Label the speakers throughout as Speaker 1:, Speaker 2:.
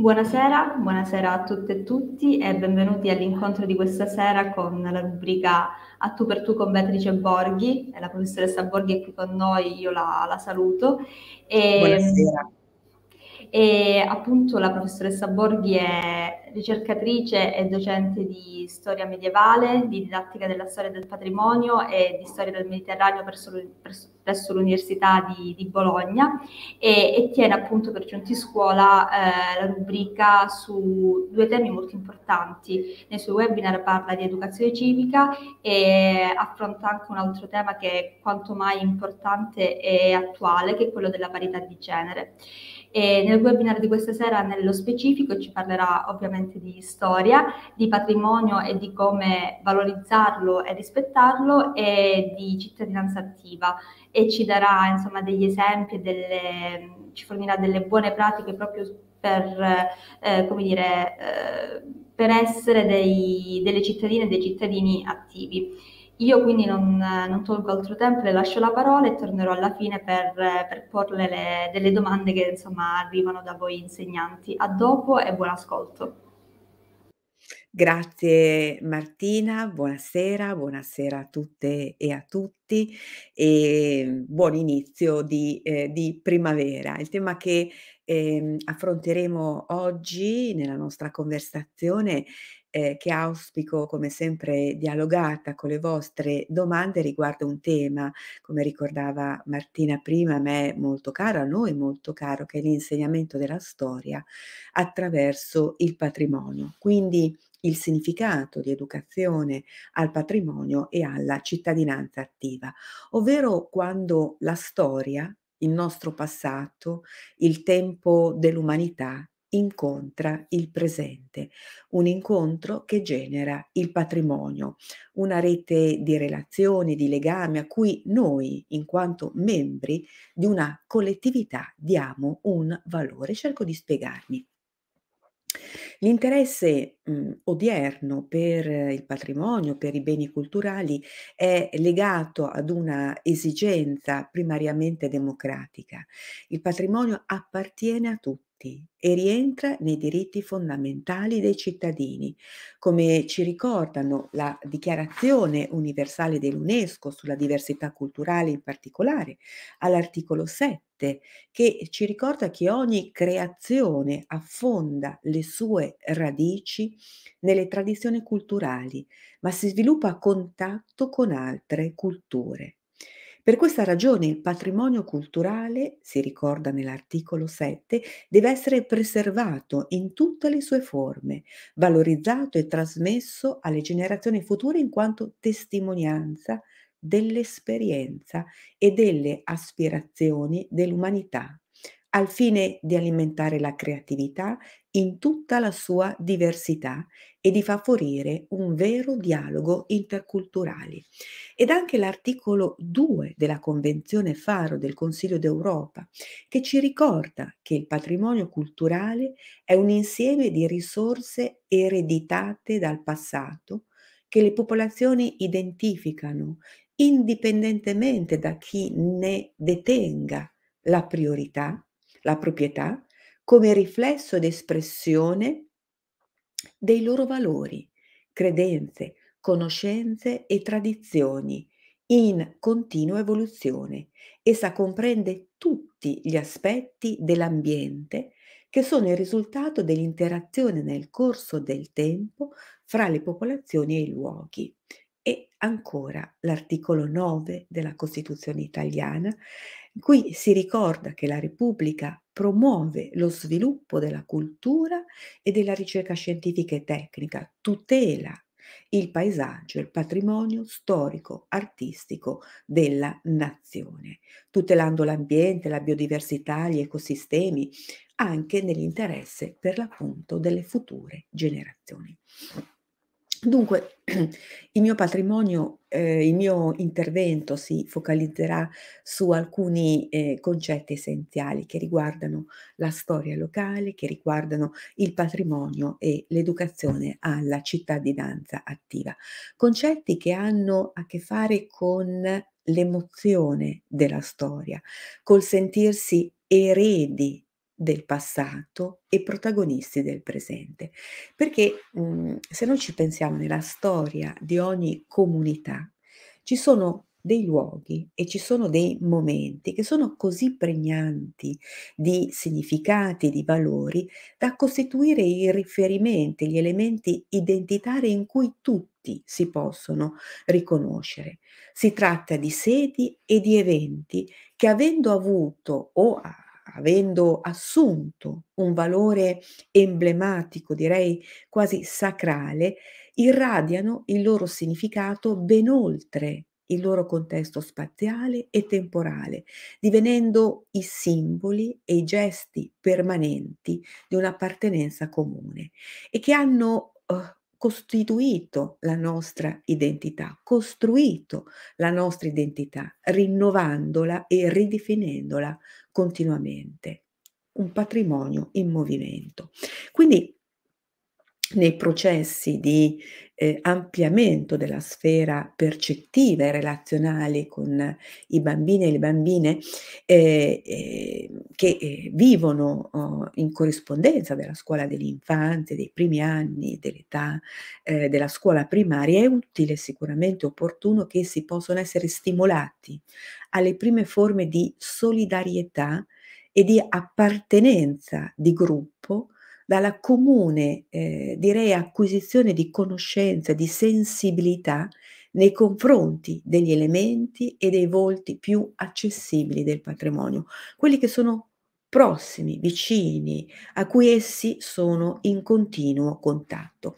Speaker 1: Buonasera, buonasera a tutte e tutti e benvenuti all'incontro di questa sera con la rubrica A tu per tu con Beatrice Borghi. La professoressa Borghi è qui con noi, io la, la saluto. E, buonasera. E appunto la professoressa Borghi è ricercatrice e docente di storia medievale, di didattica della storia del patrimonio e di storia del Mediterraneo per, per, presso l'Università di, di Bologna e, e, tiene appunto per Giunti Scuola eh, la rubrica su due temi molto importanti. Nei suoi webinar parla di educazione civica e affronta anche un altro tema che è quanto mai importante e attuale, che è quello della parità di genere. E nel webinar di questa sera, nello specifico, ci parlerà ovviamente di storia, di patrimonio e di come valorizzarlo e rispettarlo e di cittadinanza attiva e ci darà insomma degli esempi, delle, ci fornirà delle buone pratiche proprio per, eh, come dire, eh, per essere dei, delle cittadine e dei cittadini attivi. Io quindi non, non, tolgo altro tempo, le lascio la parola e tornerò alla fine per, per porle le, delle domande che insomma arrivano da voi insegnanti. A dopo e buon ascolto.
Speaker 2: Grazie Martina, buonasera, buonasera a tutte e a tutti e mhmm, buon inizio di, eh, di primavera. Il tema che eh, affronteremo oggi nella nostra conversazione eh, che auspico come sempre dialogata con le vostre domande riguarda un tema, come ricordava Martina prima, a me molto caro, a noi molto caro, che è l'insegnamento della storia attraverso il patrimonio. Quindi il significato di educazione al patrimonio e alla cittadinanza attiva, ovvero quando la storia, il nostro passato, il tempo dell'umanità incontra il presente, un incontro che genera il patrimonio, una rete di relazioni, di legami a cui noi, in quanto membri di una collettività, diamo un valore. Cerco di spiegarmi. L'interesse, mhmm, odierno per il patrimonio, per i beni culturali è legato ad una esigenza primariamente democratica. Il patrimonio appartiene a tutti diritti e rientra nei diritti fondamentali dei cittadini, come ci ricordano la Dichiarazione universale dell'UNESCO sulla diversità culturale in particolare, all'articolo 7, che ci ricorda che ogni creazione affonda le sue radici nelle tradizioni culturali, ma si sviluppa a contatto con altre culture. Per questa ragione il patrimonio culturale, si ricorda nell'articolo 7, deve essere preservato in tutte le sue forme, valorizzato e trasmesso alle generazioni future in quanto testimonianza dell'esperienza e delle aspirazioni dell'umanità al fine di alimentare la creatività in tutta la sua diversità e di favorire un vero dialogo interculturale. Ed anche l'articolo 2 della Convenzione Faro del Consiglio d'Europa, che ci ricorda che il patrimonio culturale è un insieme di risorse ereditate dal passato che le popolazioni identificano indipendentemente da chi ne detenga la priorità la proprietà come riflesso ed espressione dei loro valori, credenze, conoscenze e tradizioni in continua evoluzione. Essa comprende tutti gli aspetti dell'ambiente che sono il risultato dell'interazione nel corso del tempo fra le popolazioni e i luoghi ancora l'articolo 9 della Costituzione italiana, in cui si ricorda che la Repubblica promuove lo sviluppo della cultura e della ricerca scientifica e tecnica, tutela il paesaggio, il patrimonio storico, artistico della nazione, tutelando l'ambiente, la biodiversità, gli ecosistemi, anche nell'interesse per l'appunto delle future generazioni. Dunque, il mio patrimonio, eh, il mio intervento si focalizzerà su alcuni eh, concetti essenziali che riguardano la storia locale, che riguardano il patrimonio e l'educazione alla cittadinanza attiva. Concetti che hanno a che fare con l'emozione della storia, col sentirsi eredi del passato e protagonisti del presente. Perché mh, mhmm, se noi ci pensiamo nella storia di ogni comunità, ci sono dei luoghi e ci sono dei momenti che sono così pregnanti di significati, di valori, da costituire i riferimenti, gli elementi identitari in cui tutti si possono riconoscere. Si tratta di sedi e di eventi che avendo avuto o avendo assunto un valore emblematico, direi quasi sacrale, irradiano il loro significato ben oltre il loro contesto spaziale e temporale, divenendo i simboli e i gesti permanenti di un'appartenenza comune e che hanno uh, costituito la nostra identità, costruito la nostra identità, rinnovandola e ridefinendola continuamente, un patrimonio in movimento. Quindi nei processi di eh, ampliamento della sfera percettiva e relazionale con i bambini e le bambine eh, ehm, eh, che vivono oh, in corrispondenza della scuola dell'infanzia, dei primi anni dell'età eh, della scuola primaria, è utile sicuramente opportuno che si possano essere stimolati alle prime forme di solidarietà e di appartenenza di gruppo dalla comune, eh, direi, acquisizione di conoscenza, di sensibilità nei confronti degli elementi e dei volti più accessibili del patrimonio, quelli che sono prossimi, vicini, a cui essi sono in continuo contatto.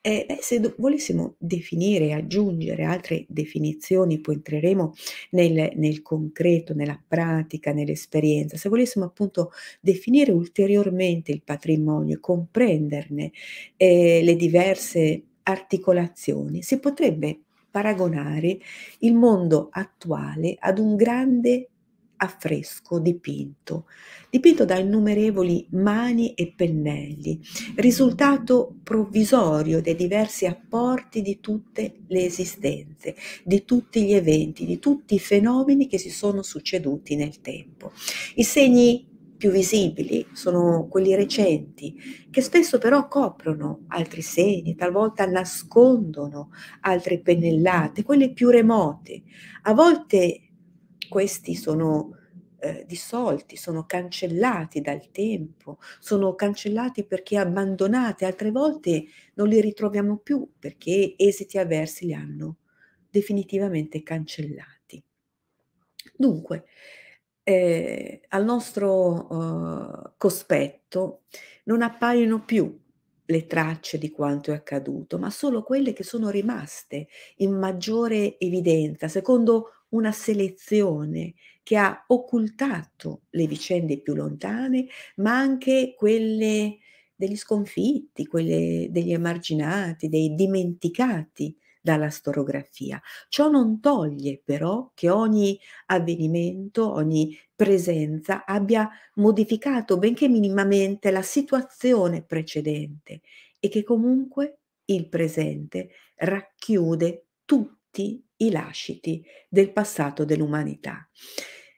Speaker 2: Eh, se do- volessimo definire e aggiungere altre definizioni, poi entreremo nel, nel, concreto, nella pratica, nell'esperienza, se volessimo appunto definire ulteriormente il patrimonio e comprenderne eh, le diverse articolazioni, si potrebbe paragonare il mondo attuale ad un grande affresco dipinto, dipinto da innumerevoli mani e pennelli, risultato provvisorio dei diversi apporti di tutte le esistenze, di tutti gli eventi, di tutti i fenomeni che si sono succeduti nel tempo. I segni più visibili sono quelli recenti, che spesso però coprono altri segni, talvolta nascondono altre pennellate, quelle più remote, a volte questi sono eh, dissolti, sono cancellati dal tempo, sono cancellati perché abbandonati, altre volte non li ritroviamo più perché esiti avversi li hanno definitivamente cancellati. Dunque, eh, al nostro eh, cospetto non appaiono più le tracce di quanto è accaduto, ma solo quelle che sono rimaste in maggiore evidenza, secondo una selezione che ha occultato le vicende più lontane, ma anche quelle degli sconfitti, quelle degli emarginati, dei dimenticati dalla storiografia. Ciò non toglie però che ogni avvenimento, ogni presenza abbia modificato benché minimamente la situazione precedente e che comunque il presente racchiude tutti i lasciti del passato dell'umanità.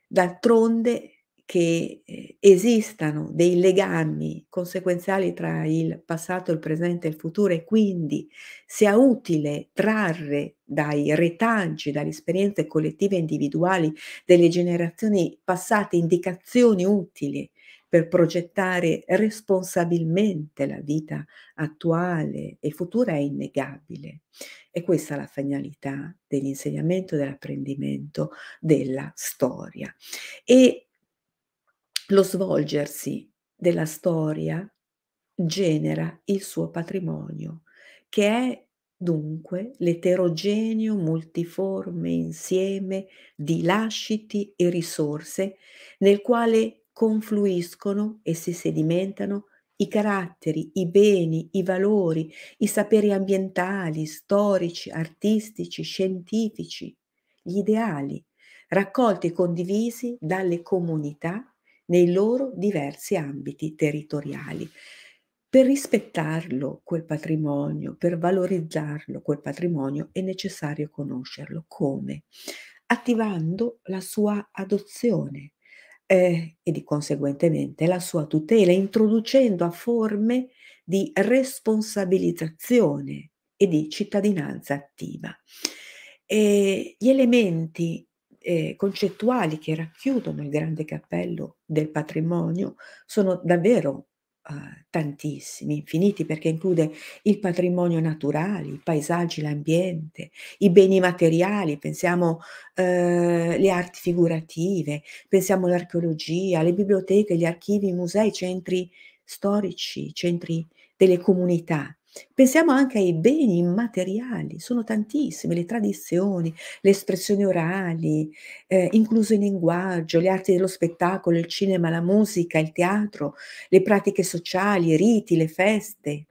Speaker 2: D'altronde che eh, esistano dei legami conseguenziali tra il passato, il presente e il futuro e quindi sia utile trarre dai retaggi, dalle esperienze collettive e individuali delle generazioni passate indicazioni utili per progettare responsabilmente la vita attuale e futura è innegabile. E questa è la finalità dell'insegnamento, dell'apprendimento, della storia. E lo svolgersi della storia genera il suo patrimonio, che è dunque l'eterogeneo multiforme insieme di lasciti e risorse nel quale confluiscono e si sedimentano i caratteri, i beni, i valori, i saperi ambientali, storici, artistici, scientifici, gli ideali, raccolti e condivisi dalle comunità nei loro diversi ambiti territoriali. Per rispettarlo quel patrimonio, per valorizzarlo quel patrimonio, è necessario conoscerlo. Come? Attivando la sua adozione, eh, e di conseguentemente la sua tutela, introducendo a forme di responsabilizzazione e di cittadinanza attiva. E eh, gli elementi eh, concettuali che racchiudono il grande cappello del patrimonio sono davvero eh, tantissimi, infiniti, perché include il patrimonio naturale, i paesaggi, l'ambiente, i beni materiali, pensiamo eh, le arti figurative, pensiamo all'archeologia, le biblioteche, gli archivi, i musei, i centri storici, i centri delle comunità. Pensiamo anche ai beni immateriali, sono tantissimi, le tradizioni, le espressioni orali, eh, incluso il linguaggio, le arti dello spettacolo, il cinema, la musica, il teatro, le pratiche sociali, i riti, le feste.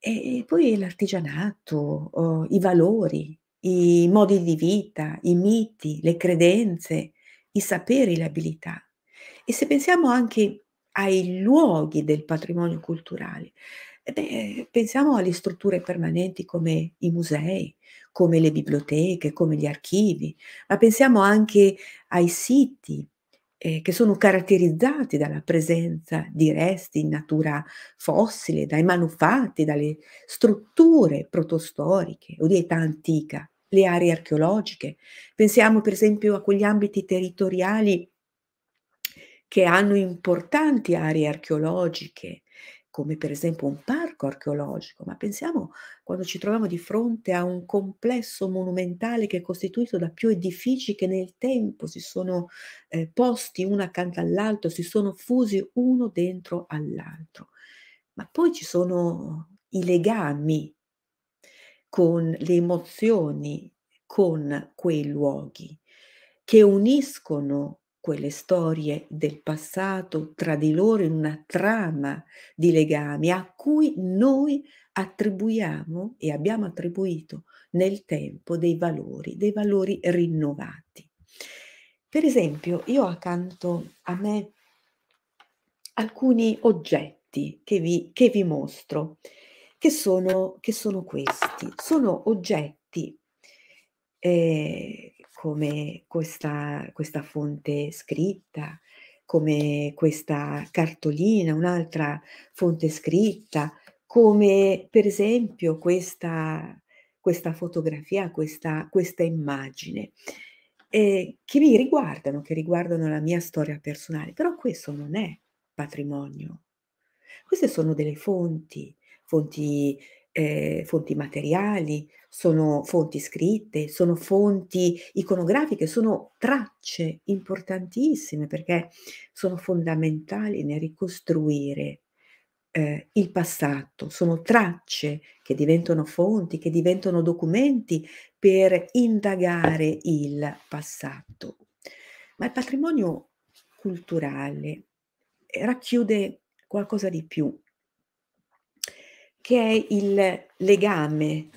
Speaker 2: E poi l'artigianato, oh, i valori, i modi di vita, i miti, le credenze, i saperi, le abilità. E se pensiamo anche ai luoghi del patrimonio culturale, eh beh, eh, pensiamo alle strutture permanenti come i musei, come le biblioteche, come gli archivi, ma pensiamo anche ai siti eh, che sono caratterizzati dalla presenza di resti in natura fossile, dai manufatti, dalle strutture protostoriche o di età antica, le aree archeologiche. Pensiamo per esempio a quegli ambiti territoriali che hanno importanti aree archeologiche, come per esempio un parco archeologico, ma pensiamo quando ci troviamo di fronte a un complesso monumentale che è costituito da più edifici che nel tempo si sono eh, posti uno accanto all'altro, si sono fusi uno dentro all'altro. Ma poi ci sono i legami con le emozioni, con quei luoghi che uniscono quelle storie del passato tra di loro in una trama di legami a cui noi attribuiamo e abbiamo attribuito nel tempo dei valori, dei valori rinnovati. Per esempio, io accanto a me alcuni oggetti che vi, che vi mostro, che sono, che sono, questi. Sono oggetti eh, come questa, questa fonte scritta, come questa cartolina, un'altra fonte scritta, come per esempio questa, questa fotografia, questa, questa immagine, eh, che mi riguardano, che riguardano la mia storia personale. Però questo non è patrimonio. Queste sono delle fonti, fonti, eh, fonti materiali, sono fonti scritte, sono fonti iconografiche, sono tracce importantissime perché sono fondamentali nel ricostruire eh, il passato, sono tracce che diventano fonti, che diventano documenti per indagare il passato. Ma il patrimonio culturale eh, racchiude qualcosa di più, che è il legame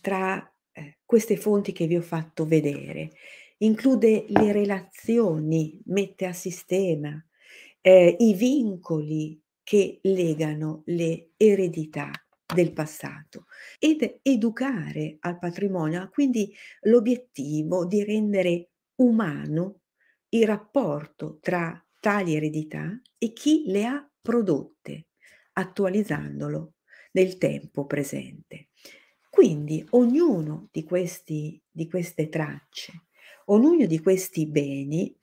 Speaker 2: tra eh, queste fonti che vi ho fatto vedere. Include le relazioni, mette a sistema eh, i vincoli che legano le eredità del passato ed educare al patrimonio, ah, quindi l'obiettivo di rendere umano il rapporto tra tali eredità e chi le ha prodotte, attualizzandolo nel tempo presente. Quindi ognuno di, questi, di queste tracce, ognuno di questi beni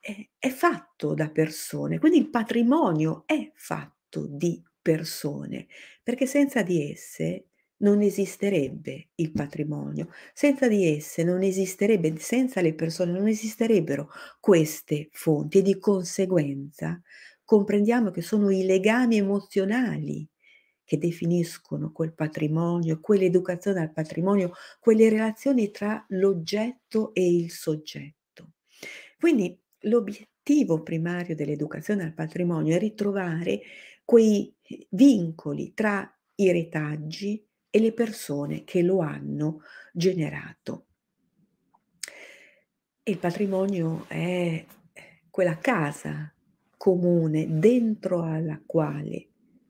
Speaker 2: eh, è fatto da persone, quindi il patrimonio è fatto di persone, perché senza di esse non esisterebbe il patrimonio, senza di esse non esisterebbe, senza le persone non esisterebbero queste fonti e di conseguenza comprendiamo che sono i legami emozionali che definiscono quel patrimonio, quell'educazione al patrimonio, quelle relazioni tra l'oggetto e il soggetto. Quindi l'obiettivo primario dell'educazione al patrimonio è ritrovare quei eh, vincoli tra i retaggi e le persone che lo hanno generato. Il patrimonio è eh, quella casa comune dentro alla quale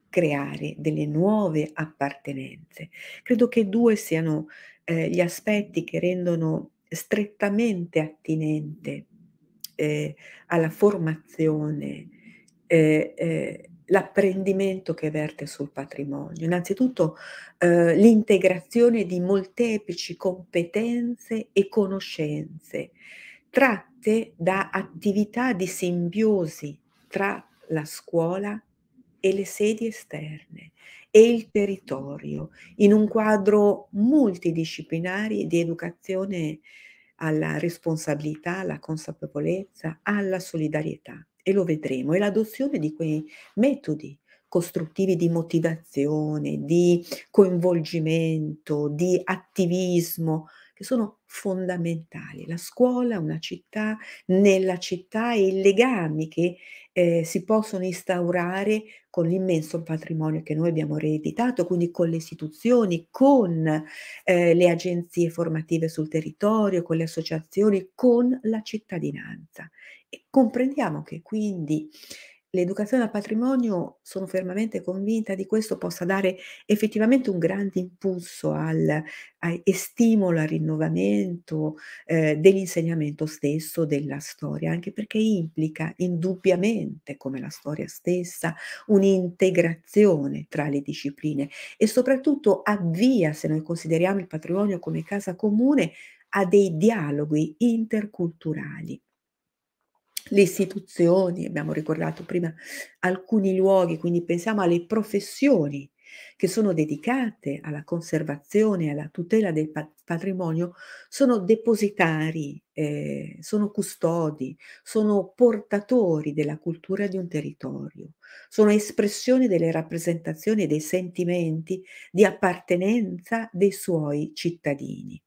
Speaker 2: creare delle nuove appartenenze. Credo che due siano eh, gli aspetti che rendono strettamente attinente eh, alla formazione eh, eh l'apprendimento che verte sul patrimonio. Innanzitutto eh, l'integrazione di molteplici competenze e conoscenze tratte da attività di simbiosi tra la scuola e le sedi esterne e il territorio in un quadro multidisciplinare di educazione alla responsabilità, alla consapevolezza, alla solidarietà. E lo vedremo. E l'adozione di quei metodi costruttivi di motivazione, di coinvolgimento, di attivismo che sono fondamentali. La scuola, una città, nella città e i legami che eh, si possono instaurare con l'immenso patrimonio che noi abbiamo ereditato, quindi con le istituzioni, con eh, le agenzie formative sul territorio, con le associazioni, con la cittadinanza. E comprendiamo che quindi l'educazione al patrimonio sono fermamente convinta di questo possa dare effettivamente un grande impulso al, al, e stimolo al rinnovamento eh, dell'insegnamento stesso della storia, anche perché implica indubbiamente, come la storia stessa, un'integrazione tra le discipline e soprattutto avvia, se noi consideriamo il patrimonio come casa comune, a dei dialoghi interculturali le istituzioni, abbiamo ricordato prima alcuni luoghi, quindi pensiamo alle professioni che sono dedicate alla conservazione e alla tutela del patrimonio, sono depositari, eh, sono custodi, sono portatori della cultura di un territorio, sono espressione delle rappresentazioni e dei sentimenti di appartenenza dei suoi cittadini.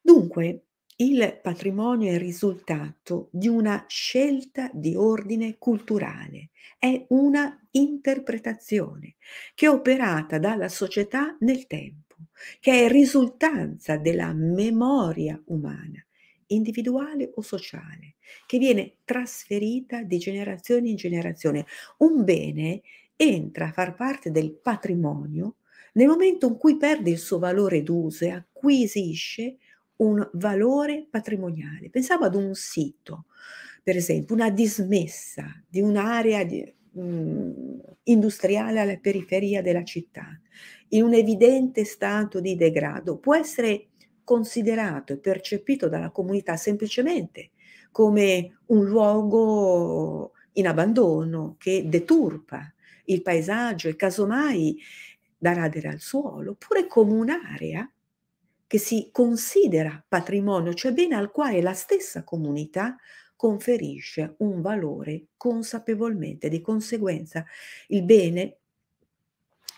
Speaker 2: Dunque, il patrimonio è il risultato di una scelta di ordine culturale, è una interpretazione che è operata dalla società nel tempo, che è risultanza della memoria umana, individuale o sociale, che viene trasferita di generazione in generazione. Un bene entra a far parte del patrimonio nel momento in cui perde il suo valore d'uso e acquisisce un valore patrimoniale. Pensavo ad un sito, per esempio, una dismessa di un'area di, mh, mm, industriale alla periferia della città, in un evidente stato di degrado, può essere considerato e percepito dalla comunità semplicemente come un luogo in abbandono che deturpa il paesaggio e casomai da radere al suolo, oppure come un'area che si considera patrimonio, cioè bene al quale la stessa comunità conferisce un valore consapevolmente. Di conseguenza il bene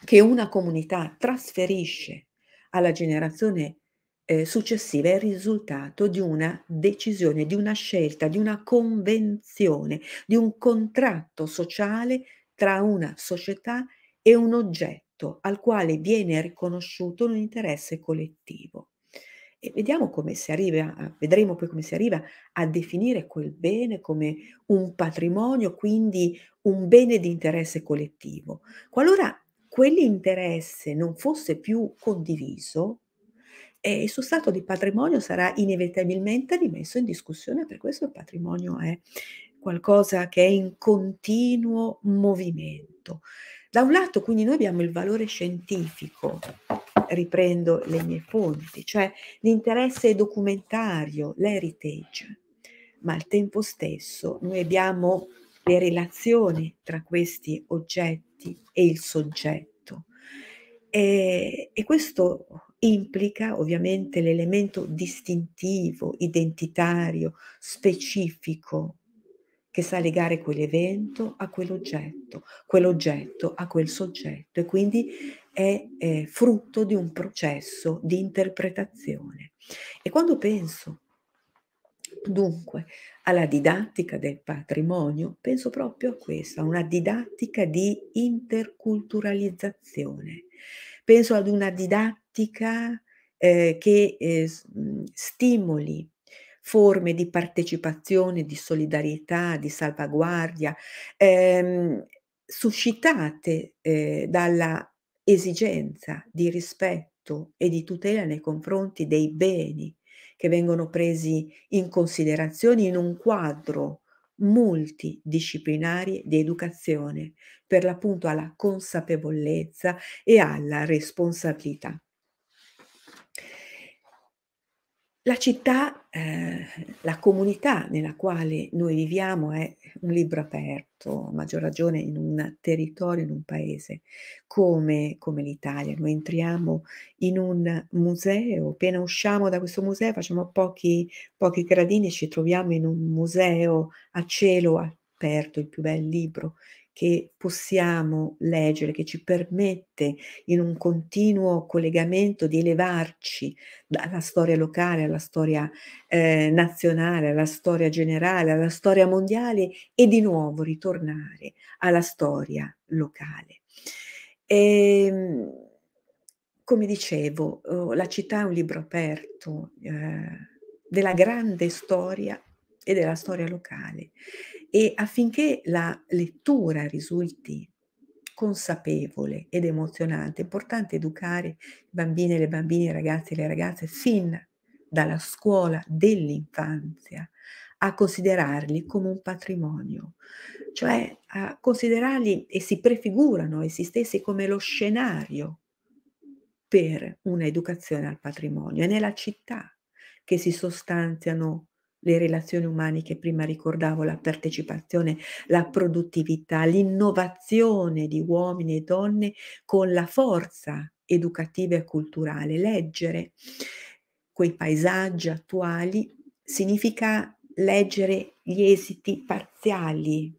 Speaker 2: che una comunità trasferisce alla generazione eh, successiva è il risultato di una decisione, di una scelta, di una convenzione, di un contratto sociale tra una società e un oggetto diritto al quale viene riconosciuto un interesse collettivo. E vediamo come si arriva, eh, vedremo poi come si arriva a definire quel bene come un patrimonio, quindi un bene di interesse collettivo. Qualora quell'interesse non fosse più condiviso, eh, il suo stato di patrimonio sarà inevitabilmente rimesso in discussione, per questo il patrimonio è qualcosa che è in continuo movimento. Da un lato quindi noi abbiamo il valore scientifico, riprendo le mie fonti, cioè l'interesse documentario, l'heritage, ma al tempo stesso noi abbiamo le relazioni tra questi oggetti e il soggetto. E, e questo implica ovviamente l'elemento distintivo, identitario, specifico che sa legare quell'evento a quell'oggetto, quell'oggetto a quel soggetto e quindi è, è frutto di un processo di interpretazione. E quando penso dunque alla didattica del patrimonio, penso proprio a questa, una didattica di interculturalizzazione, penso ad una didattica eh, che eh, stimoli forme di partecipazione, di solidarietà, di salvaguardia, ehm, suscitate eh, dalla esigenza di rispetto e di tutela nei confronti dei beni che vengono presi in considerazione in un quadro multidisciplinari di educazione, per l'appunto alla consapevolezza e alla responsabilità. La città eh, la comunità nella quale noi viviamo è un libro aperto, a maggior ragione in un territorio, in un paese come, come l'Italia. Noi entriamo in un museo, appena usciamo da questo museo facciamo pochi, pochi gradini e ci troviamo in un museo a cielo aperto, il più bel libro che possiamo leggere, che ci permette in un continuo collegamento di elevarci dalla storia locale alla storia eh, nazionale, alla storia generale, alla storia mondiale e di nuovo ritornare alla storia locale. E, ehm, come dicevo, oh, la città è un libro aperto eh, della grande storia e della storia locale e affinché la lettura risulti consapevole ed emozionante, è importante educare i bambini e le bambine, i ragazzi e le ragazze fin dalla scuola dell'infanzia a considerarli come un patrimonio, cioè a considerarli e si prefigurano essi stessi come lo scenario per un'educazione al patrimonio. È nella città che si sostanziano le relazioni umane che prima ricordavo, la partecipazione, la produttività, l'innovazione di uomini e donne con la forza educativa e culturale. Leggere quei paesaggi attuali significa leggere gli esiti parziali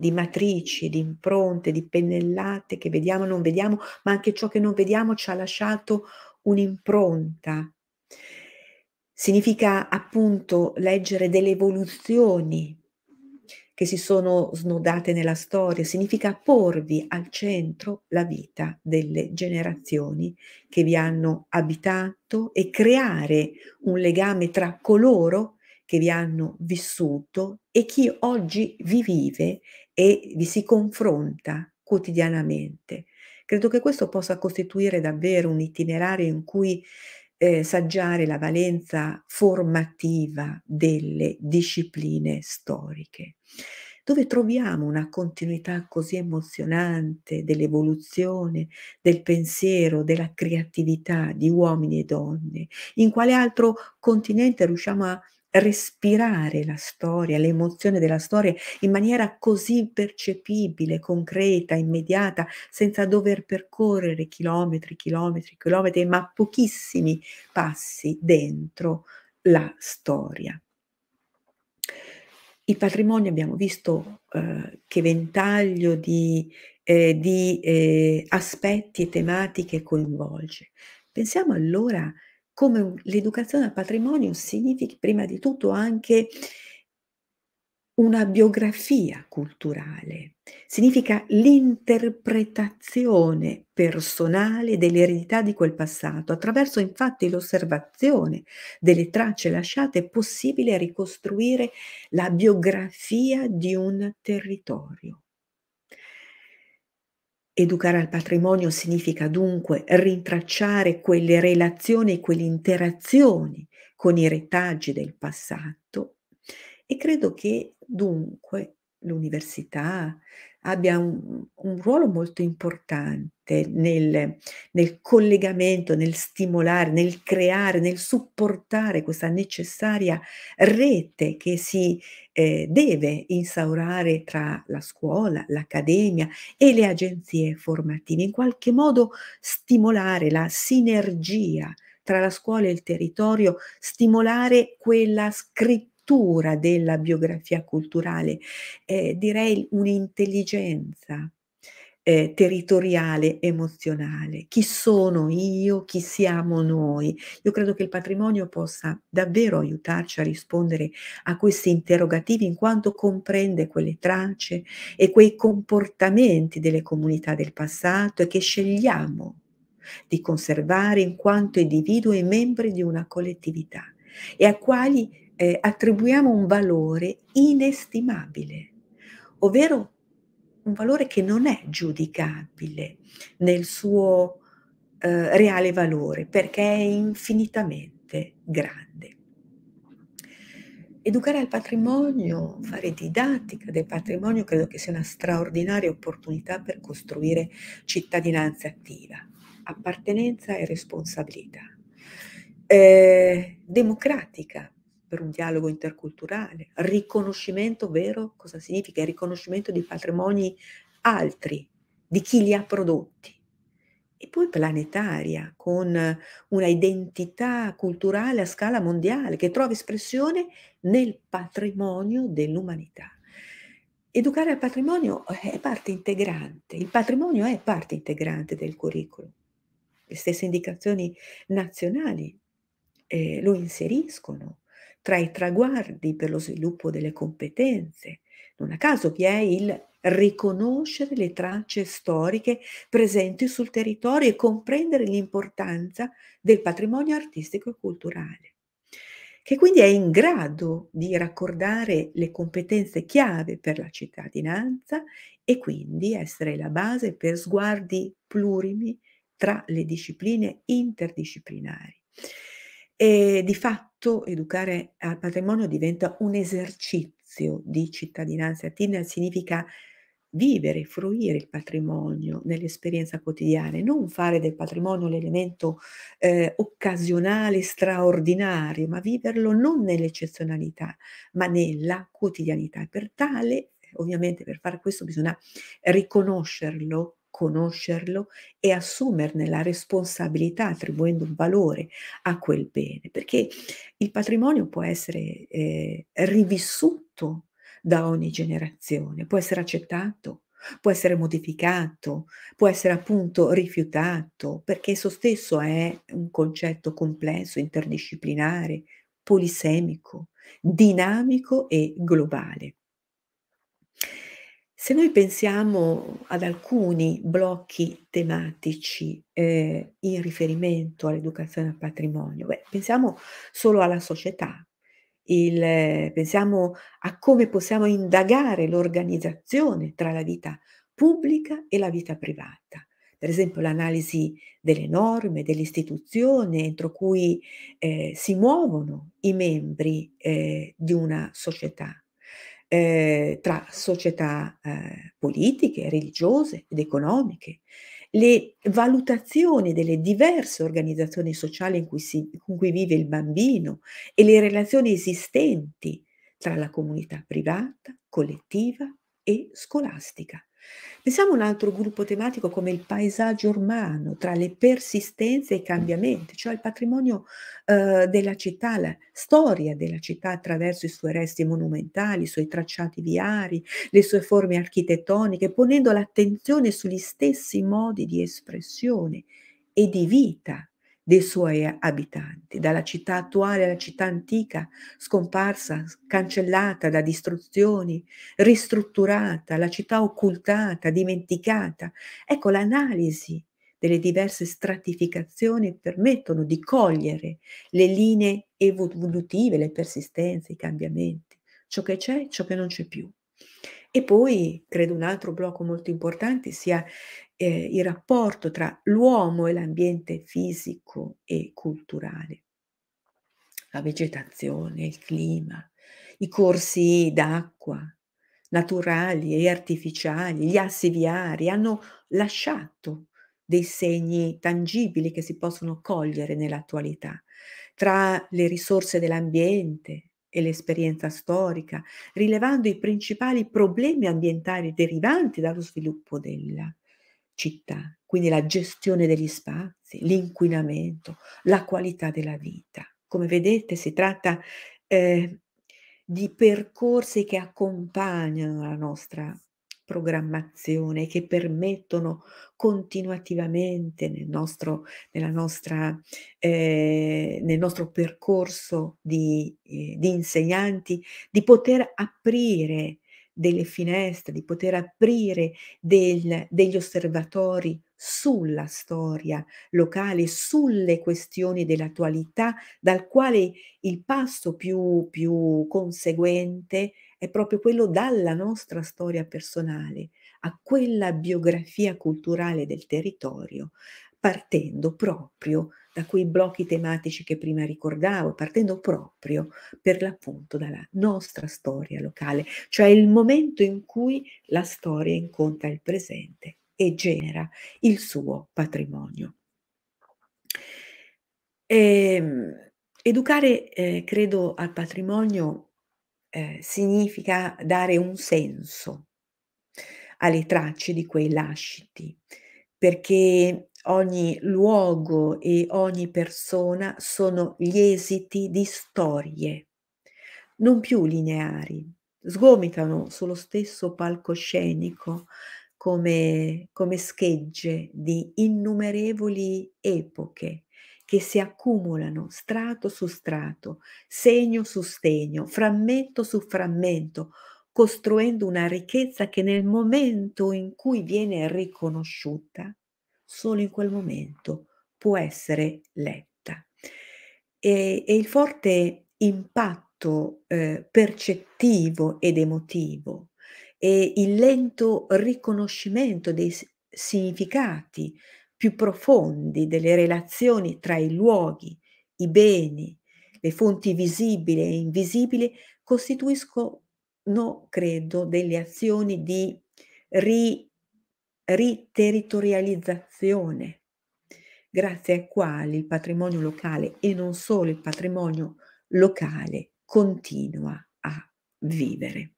Speaker 2: di matrici, di impronte, di pennellate che vediamo e non vediamo, ma anche ciò che non vediamo ci ha lasciato un'impronta Significa appunto leggere delle evoluzioni che si sono snodate nella storia, significa porvi al centro la vita delle generazioni che vi hanno abitato e creare un legame tra coloro che vi hanno vissuto e chi oggi vi vive e vi si confronta quotidianamente. Credo che questo possa costituire davvero un itinerario in cui eh, saggiare la valenza formativa delle discipline storiche, dove troviamo una continuità così emozionante dell'evoluzione, del pensiero, della creatività di uomini e donne. In quale altro continente riusciamo a respirare la storia, l'emozione della storia in maniera così percepibile, concreta, immediata, senza dover percorrere chilometri, chilometri, chilometri, ma pochissimi passi dentro la storia. Il patrimonio abbiamo visto eh, che ventaglio di, eh, di eh, aspetti e tematiche coinvolge. Pensiamo allora a come l'educazione al patrimonio significa prima di tutto anche una biografia culturale, significa l'interpretazione personale dell'eredità di quel passato. Attraverso infatti l'osservazione delle tracce lasciate è possibile ricostruire la biografia di un territorio. Educare al patrimonio significa dunque rintracciare quelle relazioni, quelle interazioni con i retaggi del passato e credo che dunque l'università, abbia un, un ruolo molto importante nel, nel, collegamento, nel stimolare, nel creare, nel supportare questa necessaria rete che si eh, deve instaurare tra la scuola, l'accademia e le agenzie formative, in qualche modo stimolare la sinergia tra la scuola e il territorio, stimolare quella scrittura cultura della biografia culturale, eh, direi un'intelligenza eh, territoriale, emozionale. Chi sono io? Chi siamo noi? Io credo che il patrimonio possa davvero aiutarci a rispondere a questi interrogativi in quanto comprende quelle tracce e quei comportamenti delle comunità del passato e che scegliamo di conservare in quanto individui e membri di una collettività e a quali eh, attribuiamo un valore inestimabile, ovvero un valore che non è giudicabile nel suo eh, reale valore perché è infinitamente grande. Educare al patrimonio, fare didattica del patrimonio, credo che sia una straordinaria opportunità per costruire cittadinanza attiva, appartenenza e responsabilità. Eh, democratica, per un dialogo interculturale, riconoscimento vero, cosa significa? Il riconoscimento di patrimoni altri, di chi li ha prodotti. E poi planetaria, con una identità culturale a scala mondiale che trova espressione nel patrimonio dell'umanità. Educare al patrimonio eh, è parte integrante, il patrimonio è parte integrante del curriculum. Le stesse indicazioni nazionali eh, lo inseriscono tra i traguardi per lo sviluppo delle competenze. Non a caso vi è il riconoscere le tracce storiche presenti sul territorio e comprendere l'importanza del patrimonio artistico e culturale, che quindi è in grado di raccordare le competenze chiave per la cittadinanza e quindi essere la base per sguardi plurimi tra le discipline interdisciplinari. E di fatto fatto educare al patrimonio diventa un esercizio di cittadinanza attiva, significa vivere, fruire il patrimonio nell'esperienza quotidiana, non fare del patrimonio l'elemento eh, occasionale, straordinario, ma viverlo non nell'eccezionalità, ma nella quotidianità. Per tale, ovviamente per fare questo bisogna riconoscerlo conoscerlo e assumerne la responsabilità attribuendo un valore a quel bene, perché il patrimonio può essere eh, rivissuto da ogni generazione, può essere accettato, può essere modificato, può essere appunto rifiutato, perché esso stesso è un concetto complesso, interdisciplinare, polisemico, dinamico e globale. Se noi pensiamo ad alcuni blocchi tematici eh, in riferimento all'educazione al patrimonio, beh, pensiamo solo alla società, il, eh, pensiamo a come possiamo indagare l'organizzazione tra la vita pubblica e la vita privata. Per esempio l'analisi delle norme, dell'istituzione entro cui eh, si muovono i membri eh, di una società eh, tra società eh, politiche, religiose ed economiche, le valutazioni delle diverse organizzazioni sociali cui si, con cui vive il bambino e le relazioni esistenti tra la comunità privata, collettiva e scolastica. Pensiamo a un altro gruppo tematico come il paesaggio urbano, tra le persistenze e i cambiamenti, cioè il patrimonio eh, della città, la storia della città attraverso i suoi resti monumentali, i suoi tracciati viari, le sue forme architettoniche, ponendo l'attenzione sugli stessi modi di espressione e di vita dei suoi abitanti, dalla città attuale alla città antica, scomparsa, cancellata da distruzioni, ristrutturata, la città occultata, dimenticata. Ecco, l'analisi delle diverse stratificazioni permettono di cogliere le linee evolutive, le persistenze, i cambiamenti, ciò che c'è, ciò che non c'è più. E poi credo un altro blocco molto importante sia eh, il rapporto tra l'uomo e l'ambiente fisico e culturale, la vegetazione, il clima, i corsi d'acqua naturali e artificiali, gli assi viari hanno lasciato dei segni tangibili che si possono cogliere nell'attualità. Tra le risorse dell'ambiente e l'esperienza storica, rilevando i principali problemi ambientali derivanti dallo sviluppo della città, quindi la gestione degli spazi, l'inquinamento, la qualità della vita. Come vedete si tratta eh, di percorsi che accompagnano la nostra programmazione, che permettono continuativamente nel nostro, nostra, eh, nel nostro percorso di, eh, di, insegnanti di poter aprire delle finestre, di poter aprire del, degli osservatori sulla storia locale, sulle questioni dell'attualità, dal quale il passo più, più conseguente è proprio quello dalla nostra storia personale a quella biografia culturale del territorio, partendo proprio da quei blocchi tematici che prima ricordavo, partendo proprio per l'appunto dalla nostra storia locale, cioè il momento in cui la storia incontra il presente e genera il suo patrimonio. E, ehm, educare, eh, credo, al patrimonio eh, significa dare un senso alle tracce di quei lasciti, perché ogni luogo e ogni persona sono gli esiti di storie, non più lineari, sgomitano sullo stesso palcoscenico come, come schegge di innumerevoli epoche che si accumulano strato su strato, segno su segno, frammento su frammento, costruendo una ricchezza che nel momento in cui viene riconosciuta solo in quel momento può essere letta. E, e il forte impatto eh, percettivo ed emotivo e il lento riconoscimento dei significati più profondi delle relazioni tra i luoghi, i beni, le fonti visibili e invisibili costituiscono, credo, delle azioni di ri riterritorializzazione, grazie ai quali il patrimonio locale e non solo il patrimonio locale continua a vivere.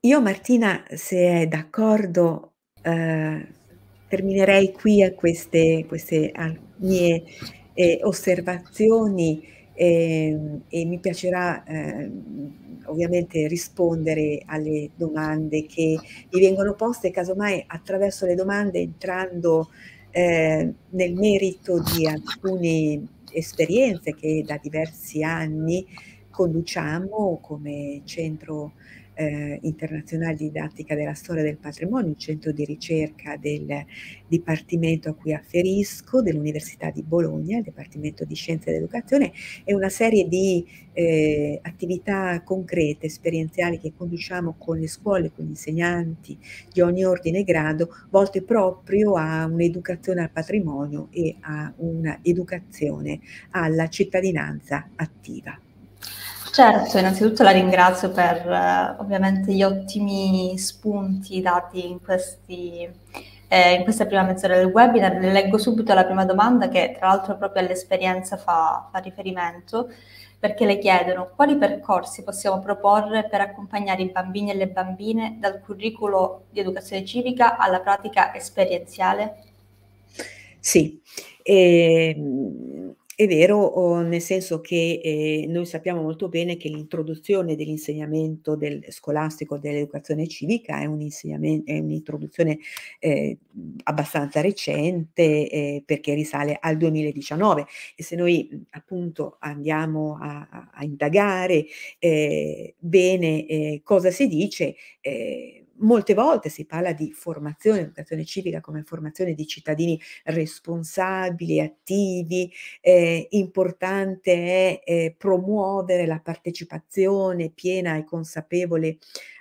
Speaker 2: Io Martina, se è d'accordo, eh, terminerei qui a queste, queste mie eh, osservazioni e, ehm, e mi piacerà eh, ovviamente rispondere alle domande che mi vengono poste, casomai attraverso le domande entrando eh, nel merito di alcune esperienze che da diversi anni conduciamo come centro eh, internazionale di didattica della storia del patrimonio, il centro di ricerca del dipartimento a cui afferisco dell'Università di Bologna, il Dipartimento di Scienze ed Educazione e una serie di eh, attività concrete, esperienziali che conduciamo con le scuole, con gli insegnanti di ogni ordine e grado, volte proprio a un'educazione al patrimonio e a un'educazione alla cittadinanza attiva.
Speaker 1: Certo, innanzitutto la ringrazio per eh, ovviamente gli ottimi spunti dati in, questi, eh, in questa prima mezz'ora del webinar. Le leggo subito la prima domanda che tra l'altro proprio all'esperienza fa, fa riferimento perché le chiedono quali percorsi possiamo proporre per accompagnare i bambini e le bambine dal curriculum di educazione civica alla pratica esperienziale?
Speaker 2: Sì, eh, è vero, oh, nel senso che eh, noi sappiamo molto bene che l'introduzione dell'insegnamento del scolastico dell'educazione civica è, un è un'introduzione eh, abbastanza recente eh, perché risale al 2019 e se noi appunto andiamo a, a indagare eh, bene eh, cosa si dice, eh, molte volte si parla di formazione, educazione civica come formazione di cittadini responsabili, attivi, eh, importante è eh, promuovere la partecipazione piena e consapevole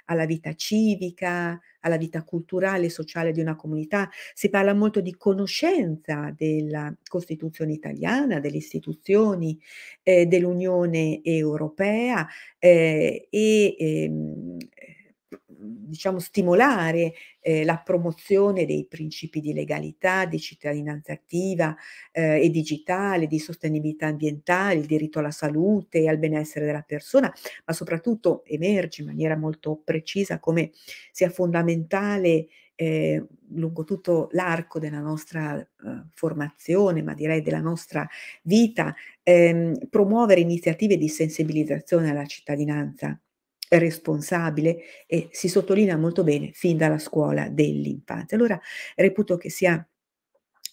Speaker 2: alla vita civica, alla vita culturale e sociale di una comunità. Si parla molto di conoscenza della Costituzione italiana, delle istituzioni eh, dell'Unione Europea eh, e ehm, diciamo, stimolare eh, la promozione dei principi di legalità, di cittadinanza attiva eh, e digitale, di sostenibilità ambientale, il diritto alla salute e al benessere della persona, ma soprattutto emerge in maniera molto precisa come sia fondamentale eh, lungo tutto l'arco della nostra eh, formazione, ma direi della nostra vita, ehm, promuovere iniziative di sensibilizzazione alla cittadinanza responsabile e si sottolinea molto bene fin dalla scuola dell'infanzia. Allora reputo che sia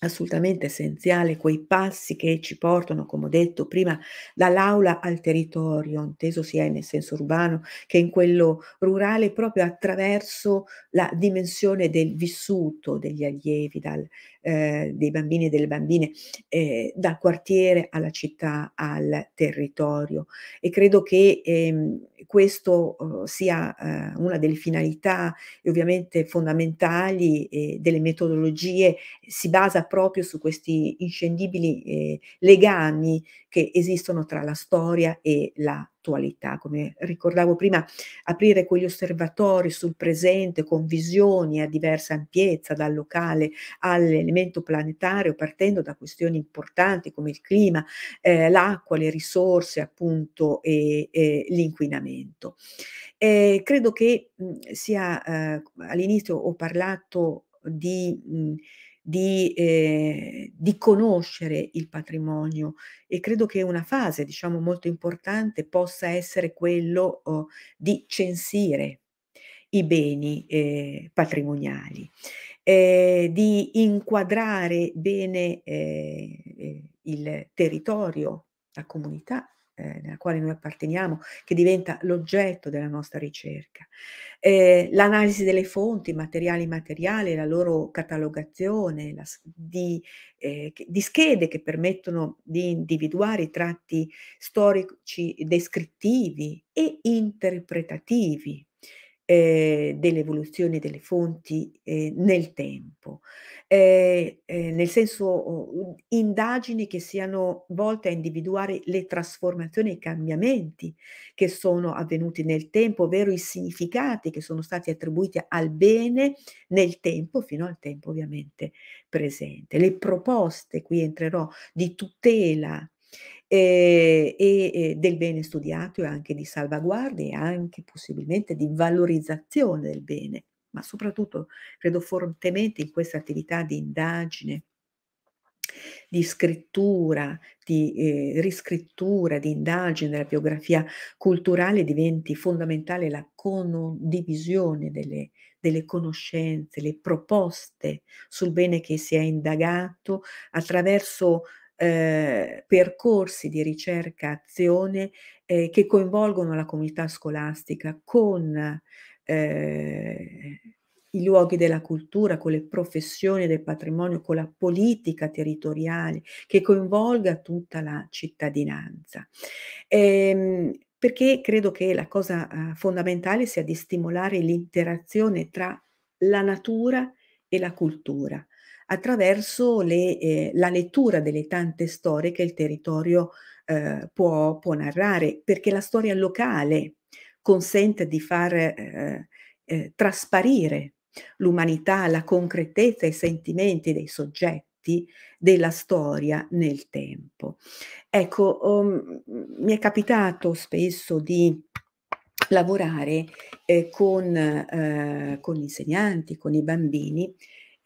Speaker 2: assolutamente essenziale quei passi che ci portano, come ho detto prima, dall'aula al territorio, inteso sia nel senso urbano che in quello rurale, proprio attraverso la dimensione del vissuto degli allievi, dal, eh, dei bambini e delle bambine, eh, dal quartiere alla città, al territorio. E credo che ehm, questo oh, eh, sia una delle finalità e ovviamente fondamentali eh, delle metodologie, si basa proprio su questi inscendibili eh, legami che esistono tra la storia e l'attualità. Come ricordavo prima, aprire quegli osservatori sul presente con visioni a diversa ampiezza, dal locale all'elemento planetario, partendo da questioni importanti come il clima, eh, l'acqua, le risorse appunto e, e l'inquinamento. Eh, credo che mh, mm, sia, eh, all'inizio ho parlato di mh, mm, di, eh, di, conoscere il patrimonio e credo che una fase diciamo molto importante possa essere quello oh, di censire i beni eh, patrimoniali, eh, di inquadrare bene eh, eh, il territorio, la comunità eh, nella quale noi apparteniamo, che diventa l'oggetto della nostra ricerca. Eh, l'analisi delle fonti, materiali e materiali, la loro catalogazione, la, di, eh, di, schede che permettono di individuare i tratti storici descrittivi e interpretativi eh, dell'evoluzione delle fonti eh, nel tempo, eh, nel senso oh, indagini che siano volte a individuare le trasformazioni e i cambiamenti che sono avvenuti nel tempo, ovvero i significati che sono stati attribuiti al bene nel tempo, fino al tempo ovviamente presente. Le proposte, qui entrerò, di tutela eh, e del bene studiato e anche di salvaguardia e anche possibilmente di valorizzazione del bene, ma soprattutto credo fortemente in questa attività di indagine di scrittura, di eh, riscrittura, di indagine della biografia culturale diventi fondamentale la condivisione delle, delle conoscenze, le proposte sul bene che si è indagato attraverso eh, percorsi di ricerca-azione eh, che coinvolgono la comunità scolastica con eh, i luoghi della cultura, con le professioni del patrimonio, con la politica territoriale che coinvolga tutta la cittadinanza. Ehm, perché credo che la cosa eh, fondamentale sia di stimolare l'interazione tra la natura e la cultura, attraverso le, eh, la lettura delle tante storie che il territorio eh, può, può, narrare, perché la storia locale consente di far eh, eh trasparire l'umanità, la concretezza e i sentimenti dei soggetti della storia nel tempo. Ecco, um, mi è capitato spesso di lavorare eh, con, eh, con insegnanti, con i bambini,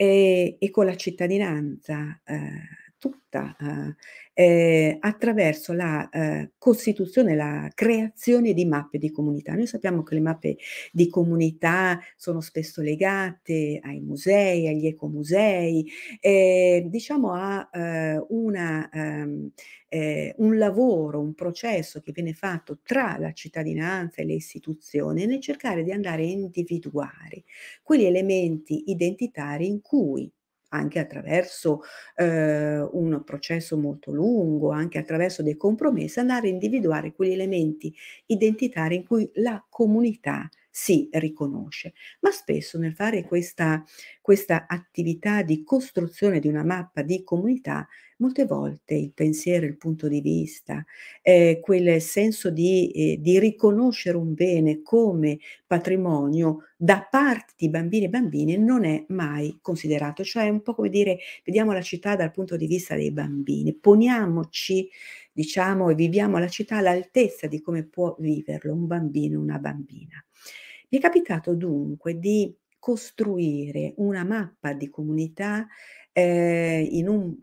Speaker 2: e, e con la cittadinanza. Eh, tutta eh, eh, attraverso la eh, costituzione, la creazione di mappe di comunità. Noi sappiamo che le mappe di comunità sono spesso legate ai musei, agli ecomusei, eh, diciamo a eh, una, ehm, eh, un lavoro, un processo che viene fatto tra la cittadinanza e le istituzioni nel cercare di andare a individuare quegli elementi identitari in cui anche attraverso eh, un processo molto lungo, anche attraverso dei compromessi, andare a individuare quegli elementi identitari in cui la comunità si riconosce. Ma spesso nel fare questa, questa attività di costruzione di una mappa di comunità molte volte il pensiero, il punto di vista, eh, quel senso di, eh, di riconoscere un bene come patrimonio da parte di bambini e bambine non è mai considerato, cioè è un po' come dire vediamo la città dal punto di vista dei bambini, poniamoci diciamo e viviamo la città all'altezza di come può viverlo un bambino, una bambina. Mi è capitato dunque di costruire una mappa di comunità eh, in un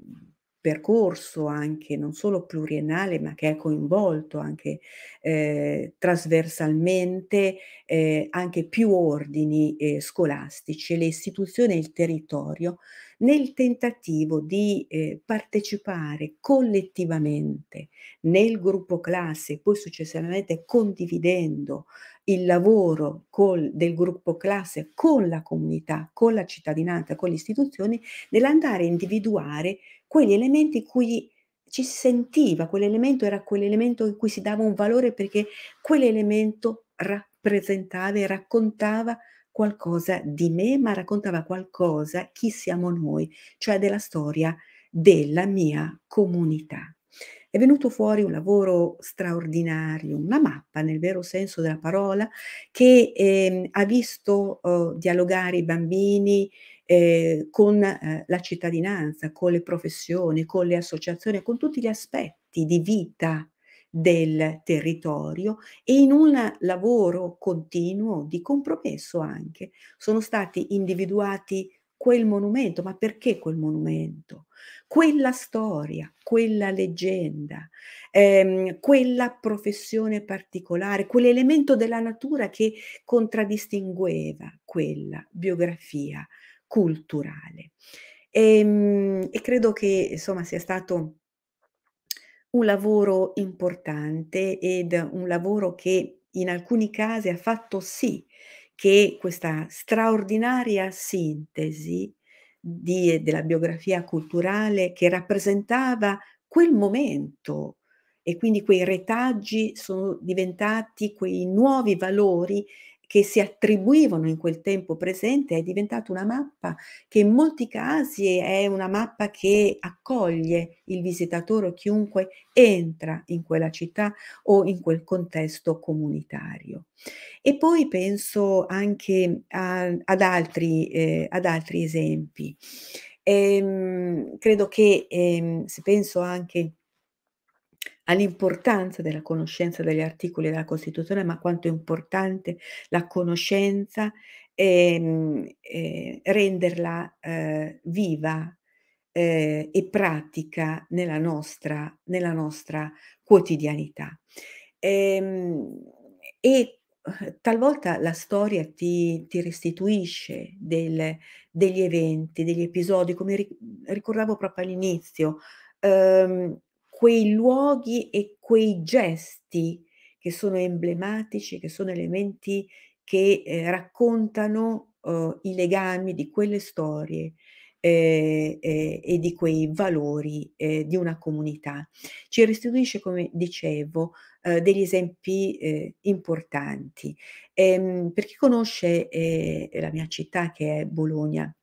Speaker 2: percorso anche non solo pluriennale ma che è coinvolto anche eh, trasversalmente eh, anche più ordini eh, scolastici, le istituzioni e il territorio nel tentativo di eh, partecipare collettivamente nel gruppo classe, poi successivamente condividendo il lavoro col, del gruppo classe con la comunità, con la cittadinanza, con le istituzioni, nell'andare a individuare quegli elementi in cui ci si sentiva, quell'elemento era quell'elemento in cui si dava un valore perché quell'elemento rappresentava e raccontava qualcosa di me, ma raccontava qualcosa chi siamo noi, cioè della storia della mia comunità. È venuto fuori un lavoro straordinario, una mappa nel vero senso della parola, che eh, ha visto eh, dialogare i bambini eh, con eh, la cittadinanza, con le professioni, con le associazioni, con tutti gli aspetti di vita del territorio e in un lavoro continuo di compromesso anche sono stati individuati quel monumento, ma perché quel monumento? Quella storia, quella leggenda, ehm, quella professione particolare, quell'elemento della natura che contraddistingueva quella biografia culturale. E, ehm, e credo che insomma sia stato un lavoro importante ed un lavoro che in alcuni casi ha fatto sì che questa straordinaria sintesi di, della biografia culturale che rappresentava quel momento e quindi quei retaggi sono diventati quei nuovi valori che si attribuivano in quel tempo presente è diventata una mappa che in molti casi è una mappa che accoglie il visitatore o chiunque entra in quella città o in quel contesto comunitario. E poi penso anche a, ad, altri, eh, ad, altri, esempi. Ehm, credo che ehm, se penso anche all'importanza della conoscenza degli articoli della Costituzione, ma quanto è importante la conoscenza e, mm, e renderla eh, viva eh, e pratica nella nostra, nella nostra quotidianità. Ehm, e, e eh, talvolta la storia ti, ti restituisce del, degli eventi, degli episodi, come ri, ricordavo proprio all'inizio, ehm, quei luoghi e quei gesti che sono emblematici, che sono elementi che eh, raccontano eh, i legami di quelle storie eh, eh e di quei valori eh, di una comunità. Ci restituisce, come dicevo, eh, degli esempi importanti. Ehm, per chi conosce la mia città, che è Bologna,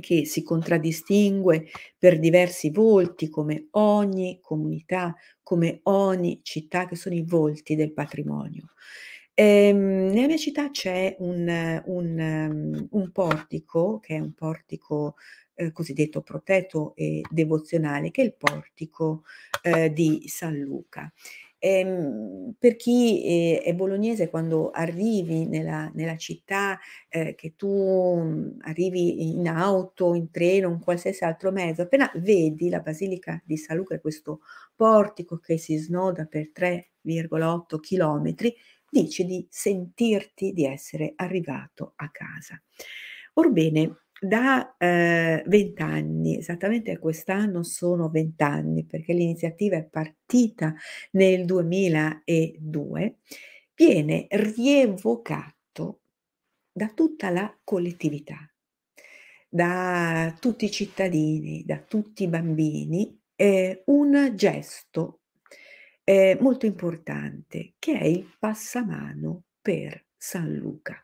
Speaker 2: che si contraddistingue per diversi volti, come ogni comunità, come ogni città, che sono i volti del patrimonio. Ehm, nella mia città c'è un, un, un, portico, che è un portico eh, cosiddetto protetto e devozionale, che è il portico eh, di San Luca. Ehm, per chi è, ehm, è, bolognese, quando arrivi nella, nella città, eh, che tu mhmm, arrivi in auto, in treno, in qualsiasi altro mezzo, appena vedi la Basilica di San Luca, questo portico che si snoda per 3,8 chilometri, dici di sentirti di essere arrivato a casa. Orbene, da eh, vent'anni, eh, esattamente quest'anno sono vent'anni perché l'iniziativa è partita nel 2002, viene rievocato da tutta la collettività, da tutti i cittadini, da tutti i bambini, eh, un gesto eh, molto importante che è il passamano per San Luca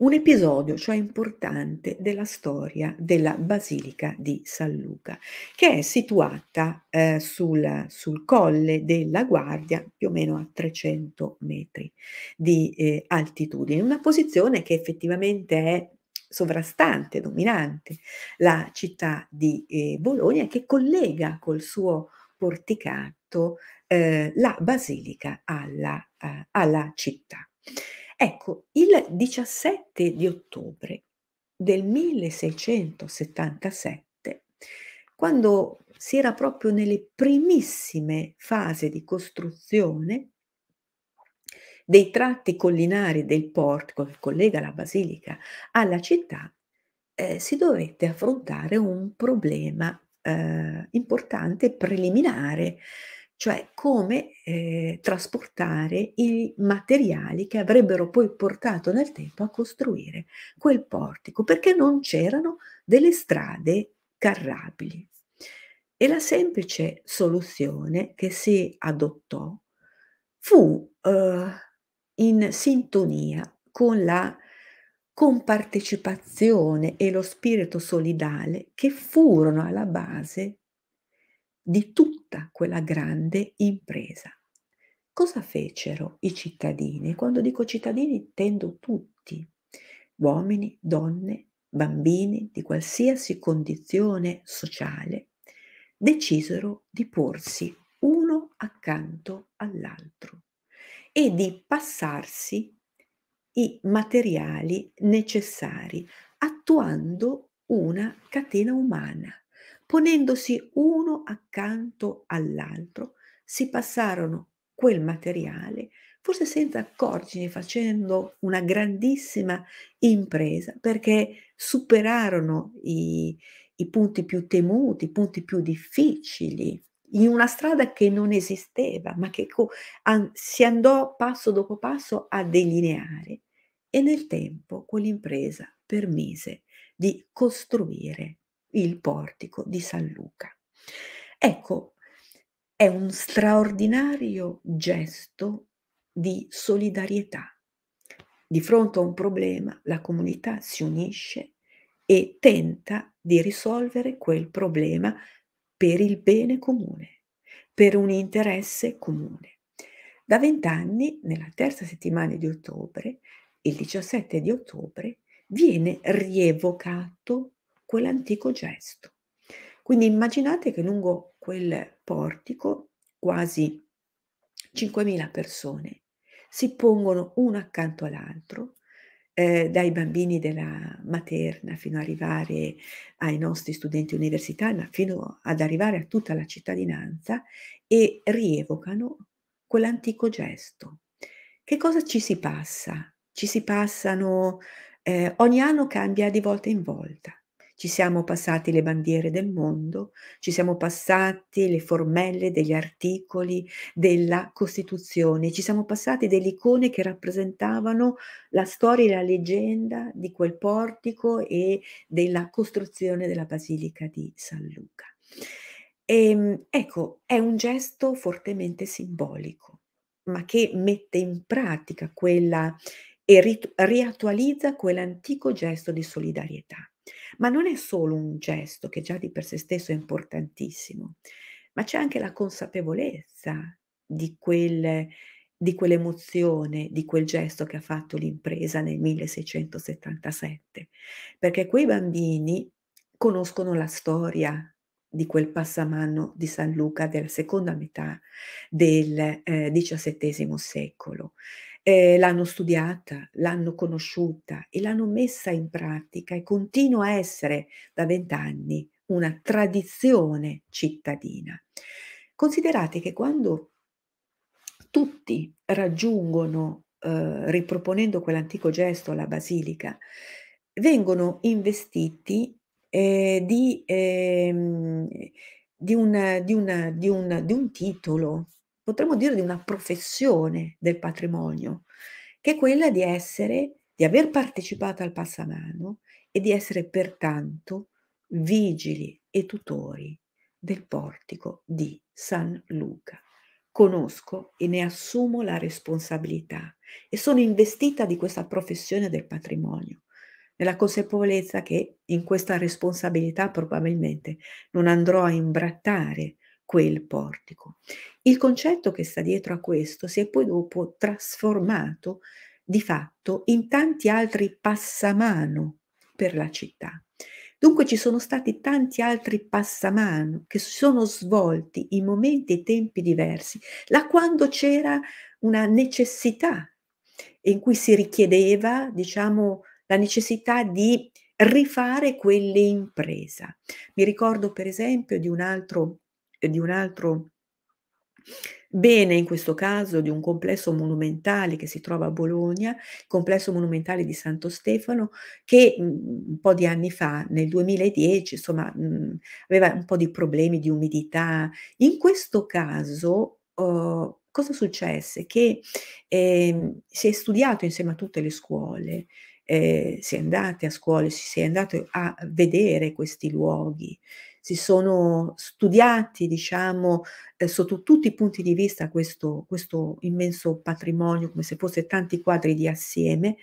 Speaker 2: un episodio cioè importante della storia della Basilica di San Luca, che è situata eh, sul, sul, colle della Guardia, più o meno a 300 metri di eh, altitudine, una posizione che effettivamente è sovrastante, dominante, la città di eh, Bologna che collega col suo porticato eh, la basilica alla, eh, alla città. Ecco, il 17 di ottobre del 1677, quando si era proprio nelle primissime fasi di costruzione dei tratti collinari del portico che collega la basilica alla città, eh, si dovette affrontare un problema eh, importante preliminare cioè come eh, trasportare i materiali che avrebbero poi portato nel tempo a costruire quel portico, perché non c'erano delle strade carrabili. E la semplice soluzione che si adottò fu eh, in sintonia con la compartecipazione e lo spirito solidale che furono alla base di tutta quella grande impresa. Cosa fecero i cittadini? Quando dico cittadini intendo tutti, uomini, donne, bambini di qualsiasi condizione sociale, decisero di porsi uno accanto all'altro e di passarsi i materiali necessari attuando una catena umana ponendosi uno accanto all'altro, si passarono quel materiale, forse senza accorgerne, facendo una grandissima impresa, perché superarono i, i punti più temuti, i punti più difficili, in una strada che non esisteva, ma che co- an- si andò passo dopo passo a delineare. E nel tempo quell'impresa permise di costruire il portico di San Luca. Ecco, è un straordinario gesto di solidarietà. Di fronte a un problema la comunità si unisce e tenta di risolvere quel problema per il bene comune, per un interesse comune. Da vent'anni, nella terza settimana di ottobre, il 17 di ottobre, viene rievocato quell'antico gesto. Quindi immaginate che lungo quel portico quasi 5.000 persone si pongono uno accanto all'altro, eh, dai bambini della materna fino ad arrivare ai nostri studenti universitari, ma fino ad arrivare a tutta la cittadinanza e rievocano quell'antico gesto. Che cosa ci si passa? Ci si passano, eh, ogni anno cambia di volta in volta ci siamo passati le bandiere del mondo, ci siamo passati le formelle degli articoli della Costituzione, ci siamo passati delle icone che rappresentavano la storia e la leggenda di quel portico e della costruzione della Basilica di San Luca. E, ehm, ecco, è un gesto fortemente simbolico, ma che mette in pratica quella e rit- riattualizza quell'antico gesto di solidarietà ma non è solo un gesto che già di per sé stesso è importantissimo, ma c'è anche la consapevolezza di, quel, di quell'emozione, di quel gesto che ha fatto l'impresa nel 1677, perché quei bambini conoscono la storia di quel passamanno di San Luca della seconda metà del eh, XVII secolo eh, l'hanno studiata, l'hanno conosciuta e l'hanno messa in pratica e continua a essere da vent'anni una tradizione cittadina. Considerate che quando tutti raggiungono, eh, riproponendo quell'antico gesto, la basilica, vengono investiti eh, di, eh, di, una, di, una, di, un, di un titolo, potremmo dire di una professione del patrimonio, che è quella di essere, di aver partecipato al passamano e di essere pertanto vigili e tutori del portico di San Luca. Conosco e ne assumo la responsabilità e sono investita di questa professione del patrimonio, nella consapevolezza che in questa responsabilità probabilmente non andrò a imbrattare quel portico. Il concetto che sta dietro a questo si è poi dopo trasformato di fatto in tanti altri passamano per la città. Dunque ci sono stati tanti altri passamano che si sono svolti in momenti e tempi diversi, là quando c'era una necessità in cui si richiedeva, diciamo, la necessità di rifare quell'impresa. Mi ricordo per esempio di un altro di un altro bene, in questo caso di un complesso monumentale che si trova a Bologna, il complesso monumentale di Santo Stefano, che mhmm, un po' di anni fa, nel 2010, insomma, mhmm, aveva un po' di problemi di umidità. In questo caso... Uh, cosa successe? Che eh, si è studiato insieme a tutte le scuole, eh, si è andate a scuole, si è andato a vedere questi luoghi, si sono studiati, diciamo, eh, sotto tutti i punti di vista questo, questo immenso patrimonio, come se fosse tanti quadri di assieme,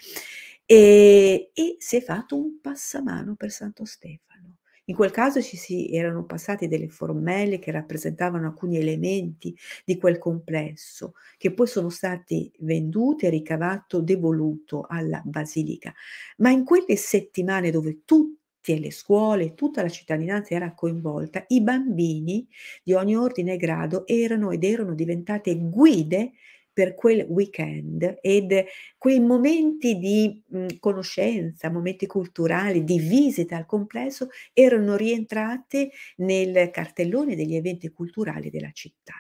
Speaker 2: e, e si è fatto un passamano per Santo Stefano. In quel caso ci si erano passati delle formelle che rappresentavano alcuni elementi di quel complesso, che poi sono stati venduti e ricavato, devoluto alla Basilica. Ma in quelle settimane dove tutti e le scuole, tutta la cittadinanza era coinvolta, i bambini di ogni ordine e grado erano ed erano diventate guide per quel weekend ed quei momenti di mh, conoscenza, momenti culturali, di visita al complesso erano rientrate nel cartellone degli eventi culturali della città.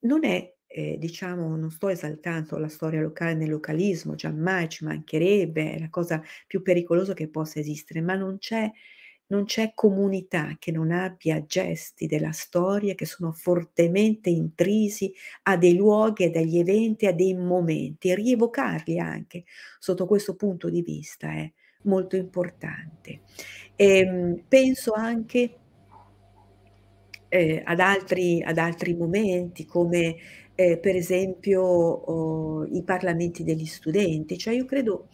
Speaker 2: Non è eh, diciamo, non sto esaltando la storia locale nel localismo, giammai ci mancherebbe, è la cosa più pericolosa che possa esistere, ma non c'è, non c'è comunità che non abbia gesti della storia che sono fortemente intrisi a dei luoghi, a degli eventi, a dei momenti, e rievocarli anche sotto questo punto di vista è molto importante. E, ehm, penso anche eh, ad, altri, ad altri momenti come eh, per esempio oh, i parlamenti degli studenti, cioè io credo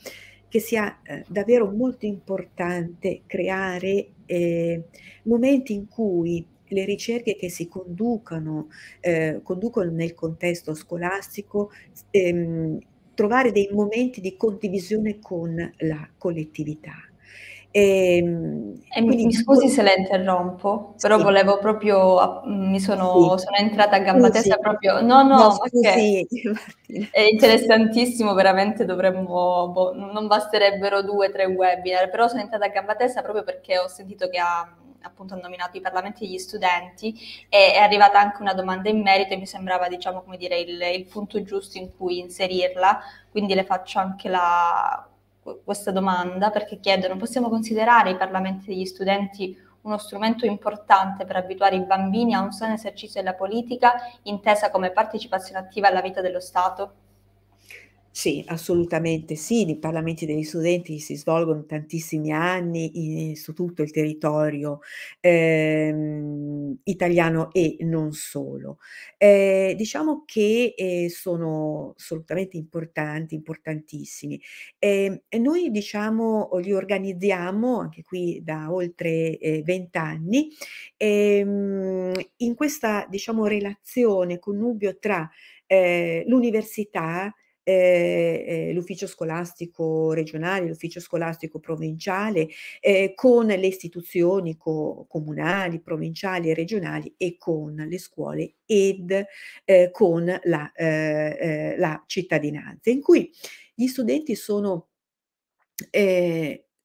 Speaker 2: che sia eh, davvero molto importante creare eh, momenti in cui le ricerche che si conducono, eh, conducono nel contesto scolastico ehm, trovare dei momenti di condivisione con la collettività.
Speaker 1: Ehm, e, quindi, mi scusi se la interrompo, però volevo proprio, mi sono, sì. sono entrata a gamba sì. proprio, no no, no scusi, è interessantissimo, veramente dovremmo, boh, non basterebbero due o tre webinar, però sono entrata a gamba testa proprio perché ho sentito che ha appunto nominato i parlamenti degli studenti e è arrivata anche una domanda in merito e mi sembrava diciamo come dire il, il punto giusto in cui inserirla quindi le faccio anche la, questa domanda perché chiedono possiamo considerare i parlamenti degli studenti uno strumento importante per abituare i bambini a un sano esercizio della politica intesa come partecipazione attiva alla vita dello Stato?
Speaker 2: Sì, assolutamente sì, i parlamenti degli studenti si svolgono tantissimi anni in, eh, su tutto il territorio ehm, italiano e non solo. Eh, diciamo che eh, sono assolutamente importanti, importantissimi. Eh, noi diciamo li organizziamo anche qui da oltre eh, vent'anni ehm, in questa diciamo, relazione, connubio tra eh, l'università, eh, eh, l'ufficio scolastico regionale, l'ufficio scolastico provinciale, eh, con le istituzioni co- comunali, provinciali e regionali e con le scuole ed eh, con la, eh, eh, la, cittadinanza, in cui gli studenti sono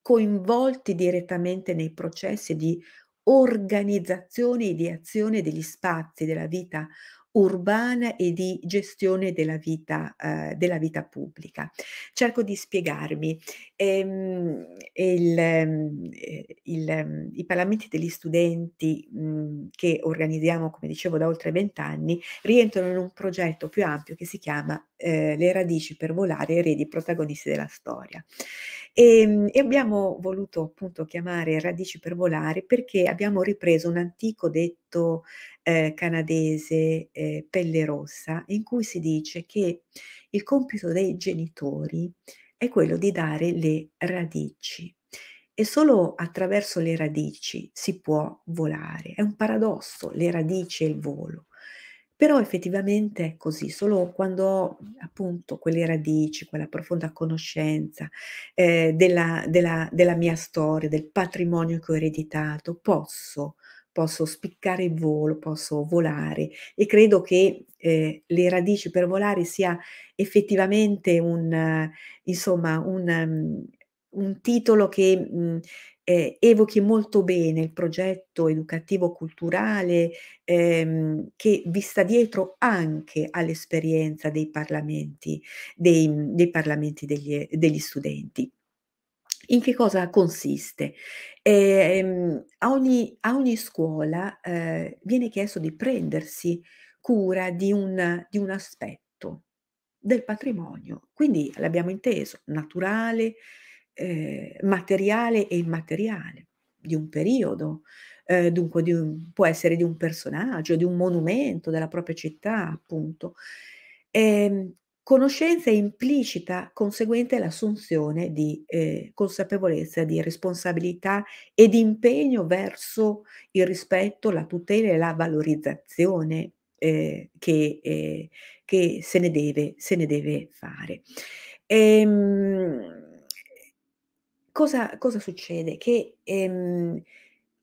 Speaker 2: coinvolti direttamente nei processi di organizzazione e di azione degli spazi della vita urbana e di gestione della vita, eh, della vita pubblica. Cerco di spiegarmi. Ehm, il, ehm, eh, il, eh, I parlamenti degli studenti mh, che organizziamo, come dicevo, da oltre vent'anni, rientrano in un progetto più ampio che si chiama eh, Le radici per volare, eredi protagonisti della storia. E, ehm, e abbiamo voluto appunto chiamare Radici per volare perché abbiamo ripreso un antico detto eh, canadese eh, pelle rossa in cui si dice che il compito dei genitori è quello di dare le radici e solo attraverso le radici si può volare. È un paradosso, le radici e il volo. Però effettivamente è così, solo quando ho appunto quelle radici, quella profonda conoscenza eh, della, della, della mia storia, del patrimonio che ho ereditato, posso posso spiccare il volo, posso volare e credo che eh, le radici per volare sia effettivamente un, uh, insomma, un, um, un titolo che mh, mm, eh, evochi molto bene il progetto educativo-culturale ehm, che vi sta dietro anche all'esperienza dei parlamenti, dei, dei parlamenti degli, eh, degli studenti. In che cosa consiste? Eh, a, ogni, a, ogni, scuola eh, viene chiesto di prendersi cura di un, di un aspetto del patrimonio, quindi l'abbiamo inteso, naturale, eh, materiale e immateriale, di un periodo, eh, dunque un, può essere di un personaggio, di un monumento della propria città, appunto. E, ehm, conoscenza implicita conseguente l'assunzione di eh, consapevolezza, di responsabilità e di impegno verso il rispetto, la tutela e la valorizzazione eh, che, eh, che se, ne deve, se, ne deve, fare. Ehm, cosa, cosa succede? Che ehm,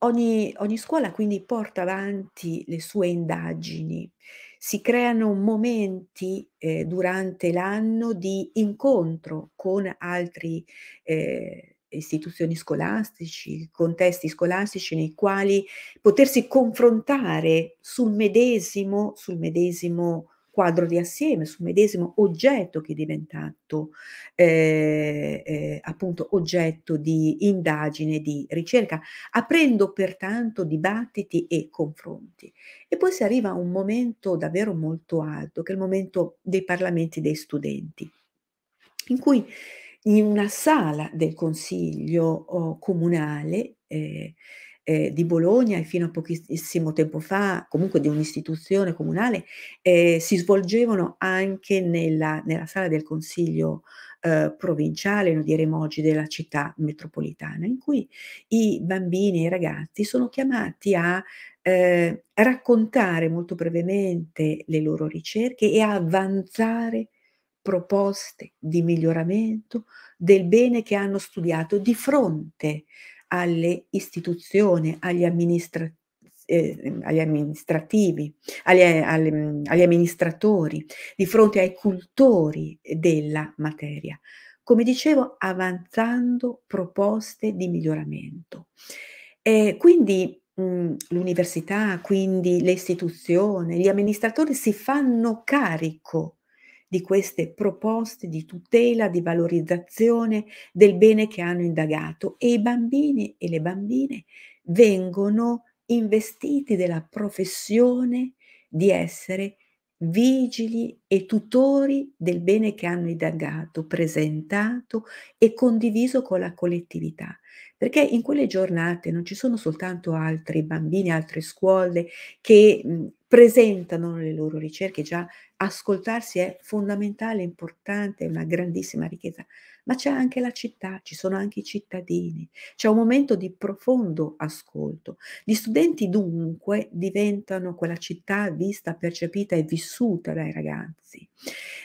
Speaker 2: ogni, ogni scuola quindi porta avanti le sue indagini, si creano momenti eh, durante l'anno di incontro con altri eh, istituzioni scolastici, contesti scolastici nei quali potersi confrontare sul medesimo, sul medesimo quadro di assieme, sul medesimo oggetto che è diventato eh, eh, appunto oggetto di indagine, di ricerca, aprendo pertanto dibattiti e confronti. E poi si arriva a un momento davvero molto alto, che è il momento dei parlamenti dei studenti, in cui in una sala del consiglio oh, comunale eh, eh, di Bologna e fino a pochissimo tempo fa, comunque di un'istituzione comunale, eh, si svolgevano anche nella, nella sala del Consiglio eh, provinciale, lo diremo oggi, della città metropolitana, in cui i bambini e i ragazzi sono chiamati a eh, raccontare molto brevemente le loro ricerche e a avanzare proposte di miglioramento del bene che hanno studiato di fronte alle istituzioni, agli, amministra- eh, agli amministrativi, agli, agli, agli amministratori, di fronte ai cultori della materia. Come dicevo, avanzando proposte di miglioramento. Eh, quindi mh, mm, l'università, quindi le istituzioni, gli amministratori si fanno carico di queste proposte di tutela, di valorizzazione del bene che hanno indagato e i bambini e le bambine vengono investiti della professione di essere vigili e tutori del bene che hanno indagato, presentato e condiviso con la collettività perché in quelle giornate non ci sono soltanto altri bambini, altre scuole che mh, mhmm, presentano le loro ricerche, già ascoltarsi è fondamentale, importante, è una grandissima ricchezza, ma c'è anche la città, ci sono anche i cittadini, c'è un momento di profondo ascolto. Gli studenti dunque diventano quella città vista, percepita e vissuta dai ragazzi,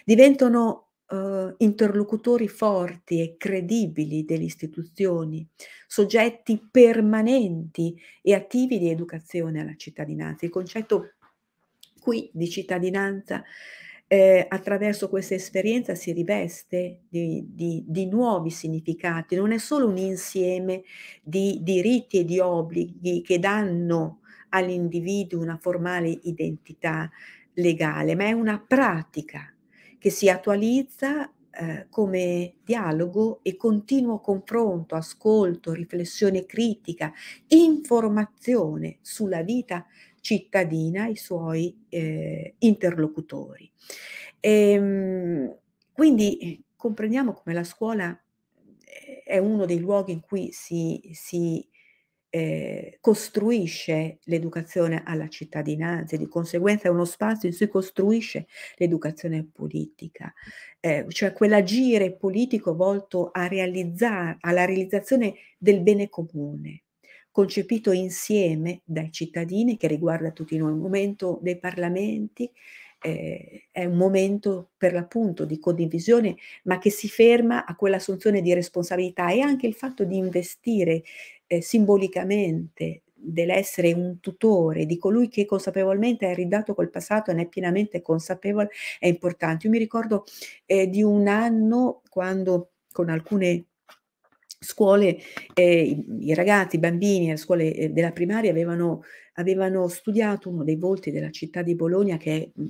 Speaker 2: diventano eh, interlocutori forti e credibili delle istituzioni, soggetti permanenti e attivi di educazione alla cittadinanza. Il concetto qui di cittadinanza eh, attraverso questa esperienza si riveste di, di, di, nuovi significati, non è solo un insieme di diritti e di obblighi che danno all'individuo una formale identità legale, ma è una pratica che si attualizza eh, come dialogo e continuo confronto, ascolto, riflessione critica, informazione sulla vita cittadina, i suoi eh, interlocutori. E, ehm, quindi comprendiamo come la scuola eh, è uno dei luoghi in cui si, si eh, costruisce l'educazione alla cittadinanza e di conseguenza è uno spazio in cui costruisce l'educazione politica, eh, cioè quell'agire politico volto alla realizzazione del bene comune concepito insieme dai cittadini che riguarda tutti noi. Il momento dei parlamenti eh, è un momento per l'appunto di condivisione, ma che si ferma a quell'assunzione di responsabilità e anche il fatto di investire eh, simbolicamente dell'essere un tutore, di colui che consapevolmente è ridato col passato e ne è pienamente consapevole, è importante. Io mi ricordo eh, di un anno quando con alcune scuole, eh, i, i ragazzi, i bambini alle scuole eh, della primaria avevano, avevano, studiato uno dei volti della città di Bologna che è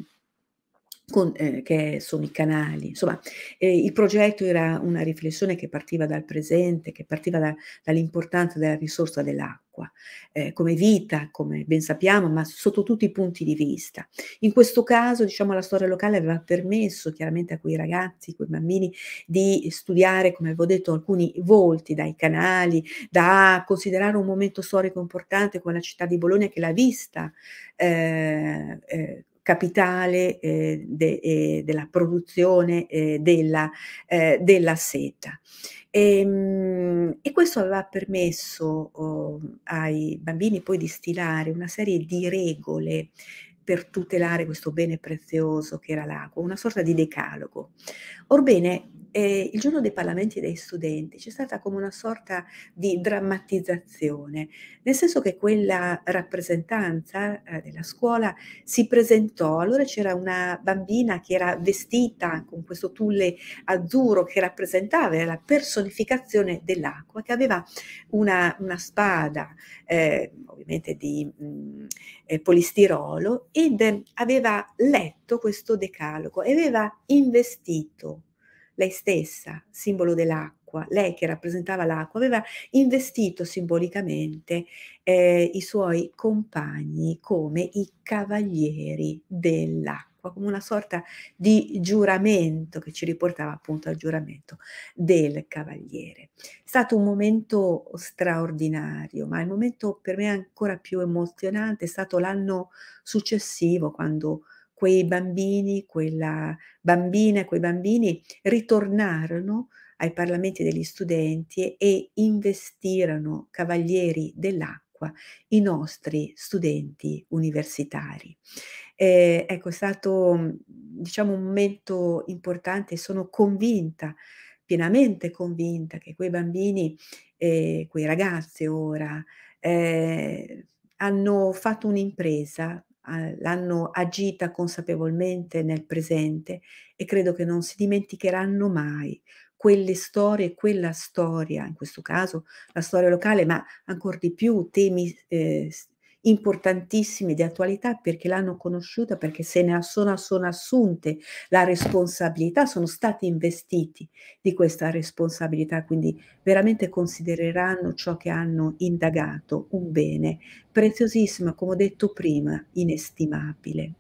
Speaker 2: con, eh, che sono i canali. Insomma, eh, il progetto era una riflessione che partiva dal presente, che partiva da, dall'importanza della risorsa dell'acqua, eh, come vita, come ben sappiamo, ma sotto tutti i punti di vista. In questo caso, diciamo, la storia locale aveva permesso chiaramente a quei ragazzi, quei bambini, di studiare, come avevo detto, alcuni volti dai canali, da considerare un momento storico importante come la città di Bologna che l'ha vista Eh, eh capitale eh, de, eh, della produzione eh, della, eh, della, seta. E, ehm, e, questo aveva permesso oh, ai bambini poi di stilare una serie di regole per tutelare questo bene prezioso che era l'acqua, una sorta di decalogo. Orbene, eh, il giorno dei parlamenti dei studenti c'è stata come una sorta di drammatizzazione, nel senso che quella rappresentanza eh, della scuola si presentò, allora c'era una bambina che era vestita con questo tulle azzurro che rappresentava la personificazione dell'acqua, che aveva una, una spada, eh, ovviamente di mh, mm, eh, polistirolo, ed aveva letto questo decalogo e aveva investito lei stessa, simbolo dell'acqua, lei che rappresentava l'acqua, aveva investito simbolicamente eh, i suoi compagni come i cavalieri dell'acqua, come una sorta di giuramento che ci riportava appunto al giuramento del cavaliere. È stato un momento straordinario, ma il momento per me ancora più emozionante è stato l'anno successivo quando quei bambini, quella bambina, quei bambini ritornarono ai parlamenti degli studenti e investirono cavalieri dell'acqua i nostri studenti universitari. Eh, ecco, è stato mm, diciamo un momento importante e sono convinta, pienamente convinta che quei bambini, eh, quei ragazzi ora, eh, hanno fatto un'impresa l'hanno agita consapevolmente nel presente e credo che non si dimenticheranno mai quelle storie, quella storia, in questo caso la storia locale, ma ancora di più temi eh, importantissimi di attualità perché l'hanno conosciuta, perché se ne sono, sono assunte la responsabilità, sono stati investiti di questa responsabilità, quindi veramente considereranno ciò che hanno indagato un bene preziosissimo, come ho detto prima, inestimabile.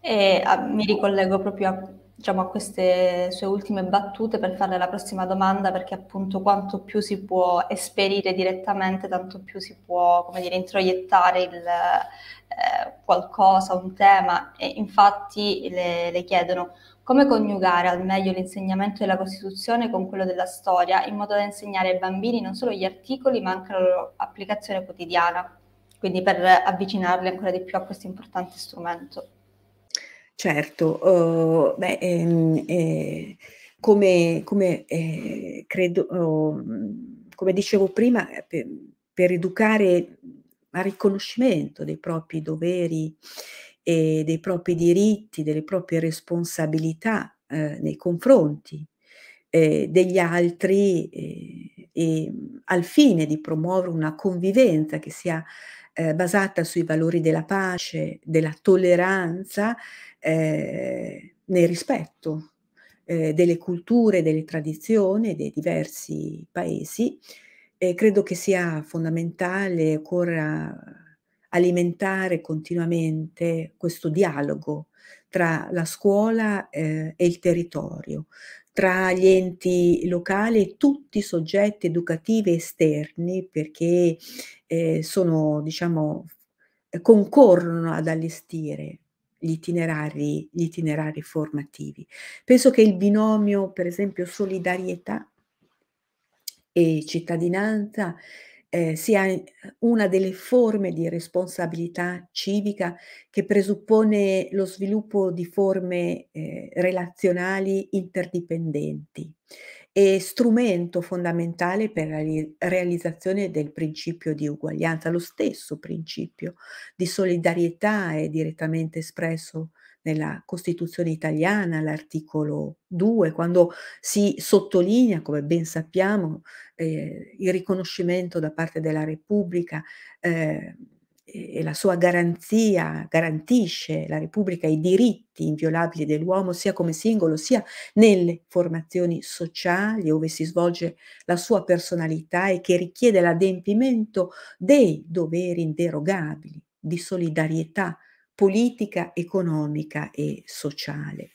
Speaker 1: E, eh, a, ah, mi ricollego proprio a diciamo, a queste sue ultime battute per farle la prossima domanda, perché appunto quanto più si può esperire direttamente, tanto più si può, come dire, introiettare il, eh, qualcosa, un tema. E infatti le, le chiedono come coniugare al meglio l'insegnamento della Costituzione con quello della storia, in modo da insegnare ai bambini non solo gli articoli, ma anche la loro applicazione quotidiana, quindi per avvicinarli ancora di più a questo importante strumento.
Speaker 2: Certo, uh, beh, ehm, eh, come, come, eh, credo, oh, come, dicevo prima, eh, per, per, educare al riconoscimento dei propri doveri, e dei propri diritti, delle proprie responsabilità eh, nei confronti eh, degli altri eh, e al fine di promuovere una convivenza che sia basata sui valori della pace, della tolleranza eh, nel rispetto eh, delle culture, delle tradizioni dei diversi paesi. Eh, credo che sia fondamentale, occorra alimentare continuamente questo dialogo tra la scuola eh, e il territorio, tra gli enti locali e tutti i soggetti educativi esterni perché eh, sono, diciamo, concorrono ad allestire gli itinerari, gli itinerari formativi. Penso che il binomio, per esempio, solidarietà e cittadinanza eh, sia una delle forme di responsabilità civica che presuppone lo sviluppo di forme eh, relazionali interdipendenti e strumento fondamentale per la realizzazione del principio di uguaglianza, lo stesso principio di solidarietà è direttamente espresso nella Costituzione italiana, l'articolo 2, quando si sottolinea, come ben sappiamo, eh, il riconoscimento da parte della Repubblica eh, e la sua garanzia garantisce la Repubblica i diritti inviolabili dell'uomo sia come singolo sia nelle formazioni sociali dove si svolge la sua personalità e che richiede l'adempimento dei doveri inderogabili di solidarietà politica, economica e sociale.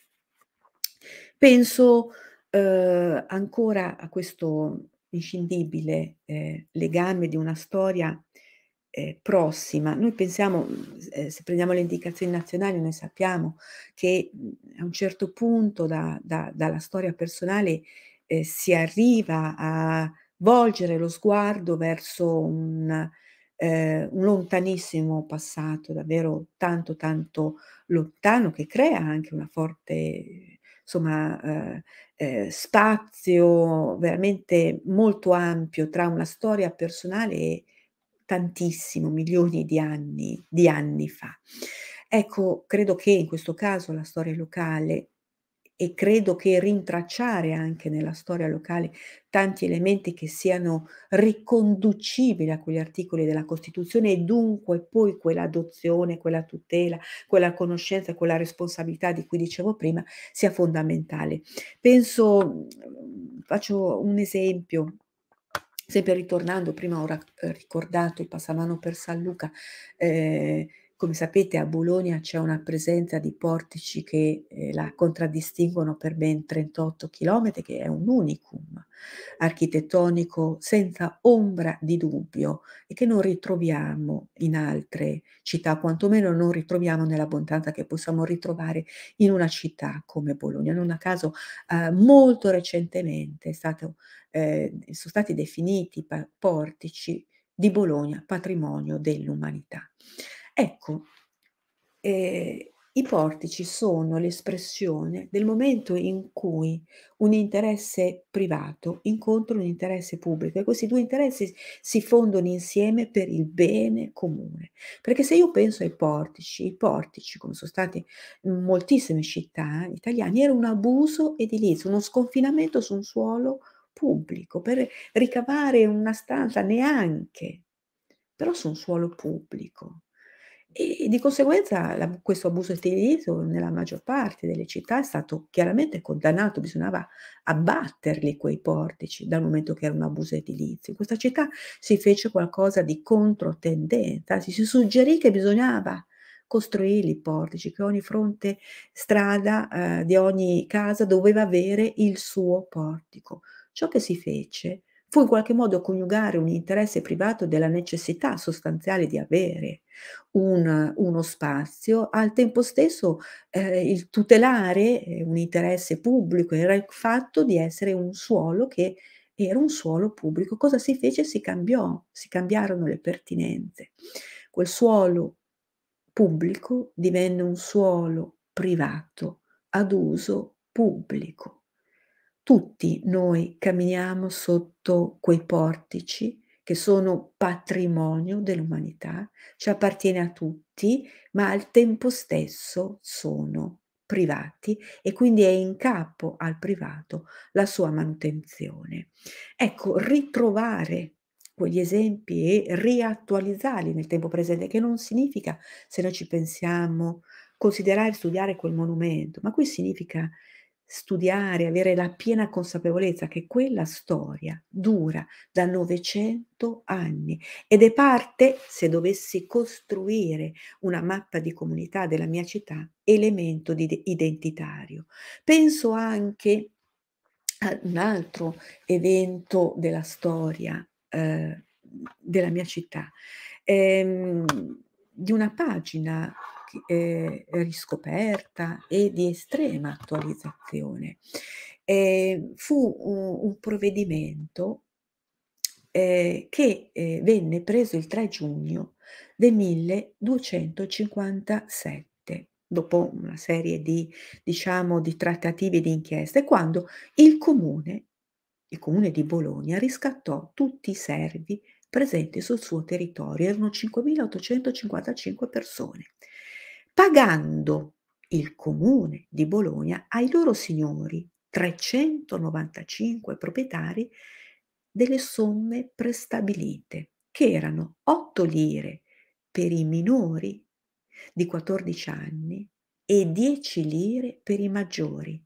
Speaker 2: Penso eh, ancora a questo inscindibile eh, legame di una storia eh, eh, prossima. Noi pensiamo, mm, eh, se prendiamo le indicazioni nazionali, noi sappiamo che mm, a un certo punto da, da, dalla storia personale eh, si arriva a volgere lo sguardo verso un, eh, un, lontanissimo passato, davvero tanto tanto lontano, che crea anche una forte insomma, eh, eh, spazio veramente molto ampio tra una storia personale e, tantissimo, milioni di anni, di anni fa. Ecco, credo che in questo caso la storia locale e credo che rintracciare anche nella storia locale tanti elementi che siano riconducibili a quegli articoli della Costituzione e dunque poi quell'adozione, quella tutela, quella conoscenza, quella responsabilità di cui dicevo prima sia fondamentale. Penso, mm, faccio un esempio, sempre ritornando, prima ho rac- eh, ricordato il passamano per San Luca, eh, come sapete a Bologna c'è una presenza di portici che eh, la contraddistinguono per ben 38 km, che è un unicum architettonico senza ombra di dubbio e che non ritroviamo in altre città, quantomeno non ritroviamo nell'abbondanza che possiamo ritrovare in una città come Bologna. Non a caso eh, molto recentemente stato, eh, sono stati definiti portici di Bologna patrimonio dell'umanità. Ecco, eh, i portici sono l'espressione del momento in cui un interesse privato incontra un interesse pubblico e questi due interessi si fondono insieme per il bene comune. Perché se io penso ai portici, i portici, come sono stati in moltissime città italiane, era un abuso edilizio, uno sconfinamento su un suolo pubblico per ricavare una stanza neanche, però su un suolo pubblico. E di conseguenza la, questo abuso edilizio nella maggior parte delle città è stato chiaramente condannato, bisognava abbatterli quei portici dal momento che era un abuso edilizio. In questa città si fece qualcosa di controtendenza, si, si suggerì che bisognava costruire i portici, che ogni fronte strada eh, di ogni casa doveva avere il suo portico. Ciò che si fece Fu in qualche modo coniugare un interesse privato della necessità sostanziale di avere un, uno spazio, al tempo stesso eh, il tutelare eh, un interesse pubblico, era il fatto di essere un suolo che era un suolo pubblico. Cosa si fece? Si cambiò, si cambiarono le pertinenze. Quel suolo pubblico divenne un suolo privato ad uso pubblico tutti noi camminiamo sotto quei portici che sono patrimonio dell'umanità, ci appartiene a tutti, ma al tempo stesso sono privati e quindi è in capo al privato la sua manutenzione. Ecco, ritrovare quegli esempi e riattualizzarli nel tempo presente, che non significa, se noi ci pensiamo, considerare e studiare quel monumento, ma qui significa studiare, avere la piena consapevolezza che quella storia dura da 900 anni ed è parte, se dovessi costruire una mappa di comunità della mia città, elemento di identitario. Penso anche a un altro evento della storia eh, della mia città, ehm, di una pagina eh, riscoperta e di estrema attualizzazione. Eh, fu un, un provvedimento eh, che ehm, venne preso il 3 giugno del 1257 dopo una serie di, diciamo, di trattative e di inchieste, quando il comune, il comune di Bologna, riscattò tutti i servi presenti sul suo territorio, erano 5.855 persone pagando il comune di Bologna ai loro signori, 395 proprietari, delle somme prestabilite, che erano 8 lire per i minori di 14 anni e 10 lire per i maggiori.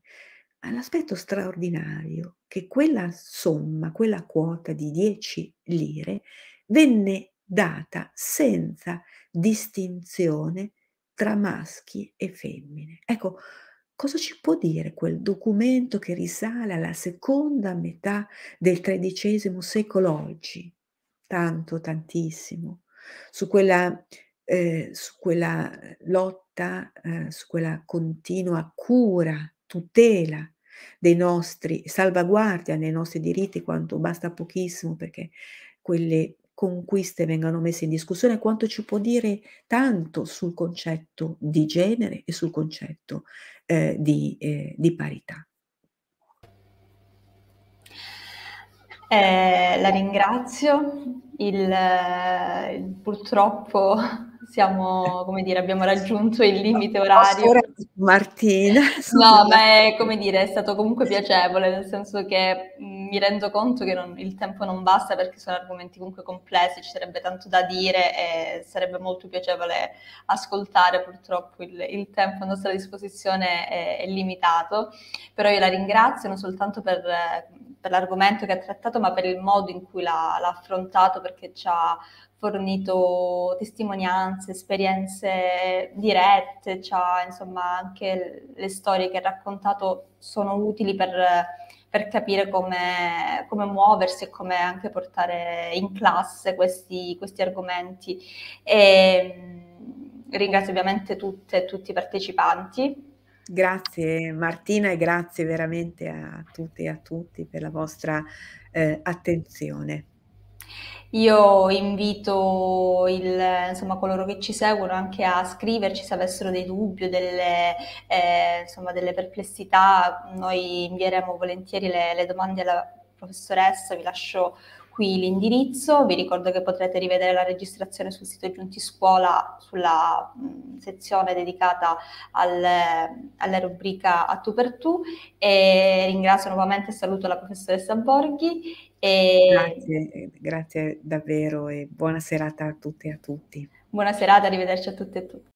Speaker 2: L'aspetto straordinario che quella somma, quella quota di 10 lire, venne data senza distinzione tra maschi e femmine. Ecco, cosa ci può dire quel documento che risale alla seconda metà del XIII secolo oggi? Tanto, tantissimo. Su quella, eh, su quella lotta, eh, su quella continua cura, tutela dei nostri, salvaguardia dei nostri diritti, quanto basta pochissimo perché quelle conquiste vengano messe in discussione, quanto ci può dire tanto sul concetto di genere e sul concetto eh, di, eh, di, parità.
Speaker 1: Eh, la ringrazio, il, eh, purtroppo siamo, come dire, abbiamo raggiunto il limite orario. Martina. No, ma è come dire, è stato comunque piacevole, nel senso che mm, mi rendo conto che non, il tempo non basta perché sono argomenti comunque complessi, ci sarebbe tanto da dire e sarebbe molto piacevole ascoltare, purtroppo il, il tempo a nostra disposizione è, è, limitato, però io la ringrazio non soltanto per, per l'argomento che ha trattato, ma per il modo in cui l'ha, l'ha affrontato perché ci ha fornito testimonianze, esperienze dirette, cioè, insomma anche le storie che ha raccontato sono utili per, per capire come, come, muoversi e come anche portare in classe questi, questi argomenti. E, mm, ringrazio ovviamente tutte e tutti i partecipanti.
Speaker 2: Grazie Martina e grazie veramente a tutte e a tutti per la vostra eh, attenzione.
Speaker 1: Io invito il, insomma, coloro che ci seguono anche a scriverci se avessero dei dubbi o delle, eh, delle perplessità. Noi invieremo volentieri le, le domande alla professoressa, vi lascio qui l'indirizzo, vi ricordo che potrete rivedere la registrazione sul sito Giunti Scuola sulla mh, sezione dedicata al, alla rubrica A tu per tu e ringrazio nuovamente e saluto la professoressa Borghi
Speaker 2: e... Grazie, eh, grazie davvero e buona serata a tutte e a tutti.
Speaker 1: Buona serata, arrivederci a tutte e a tutti.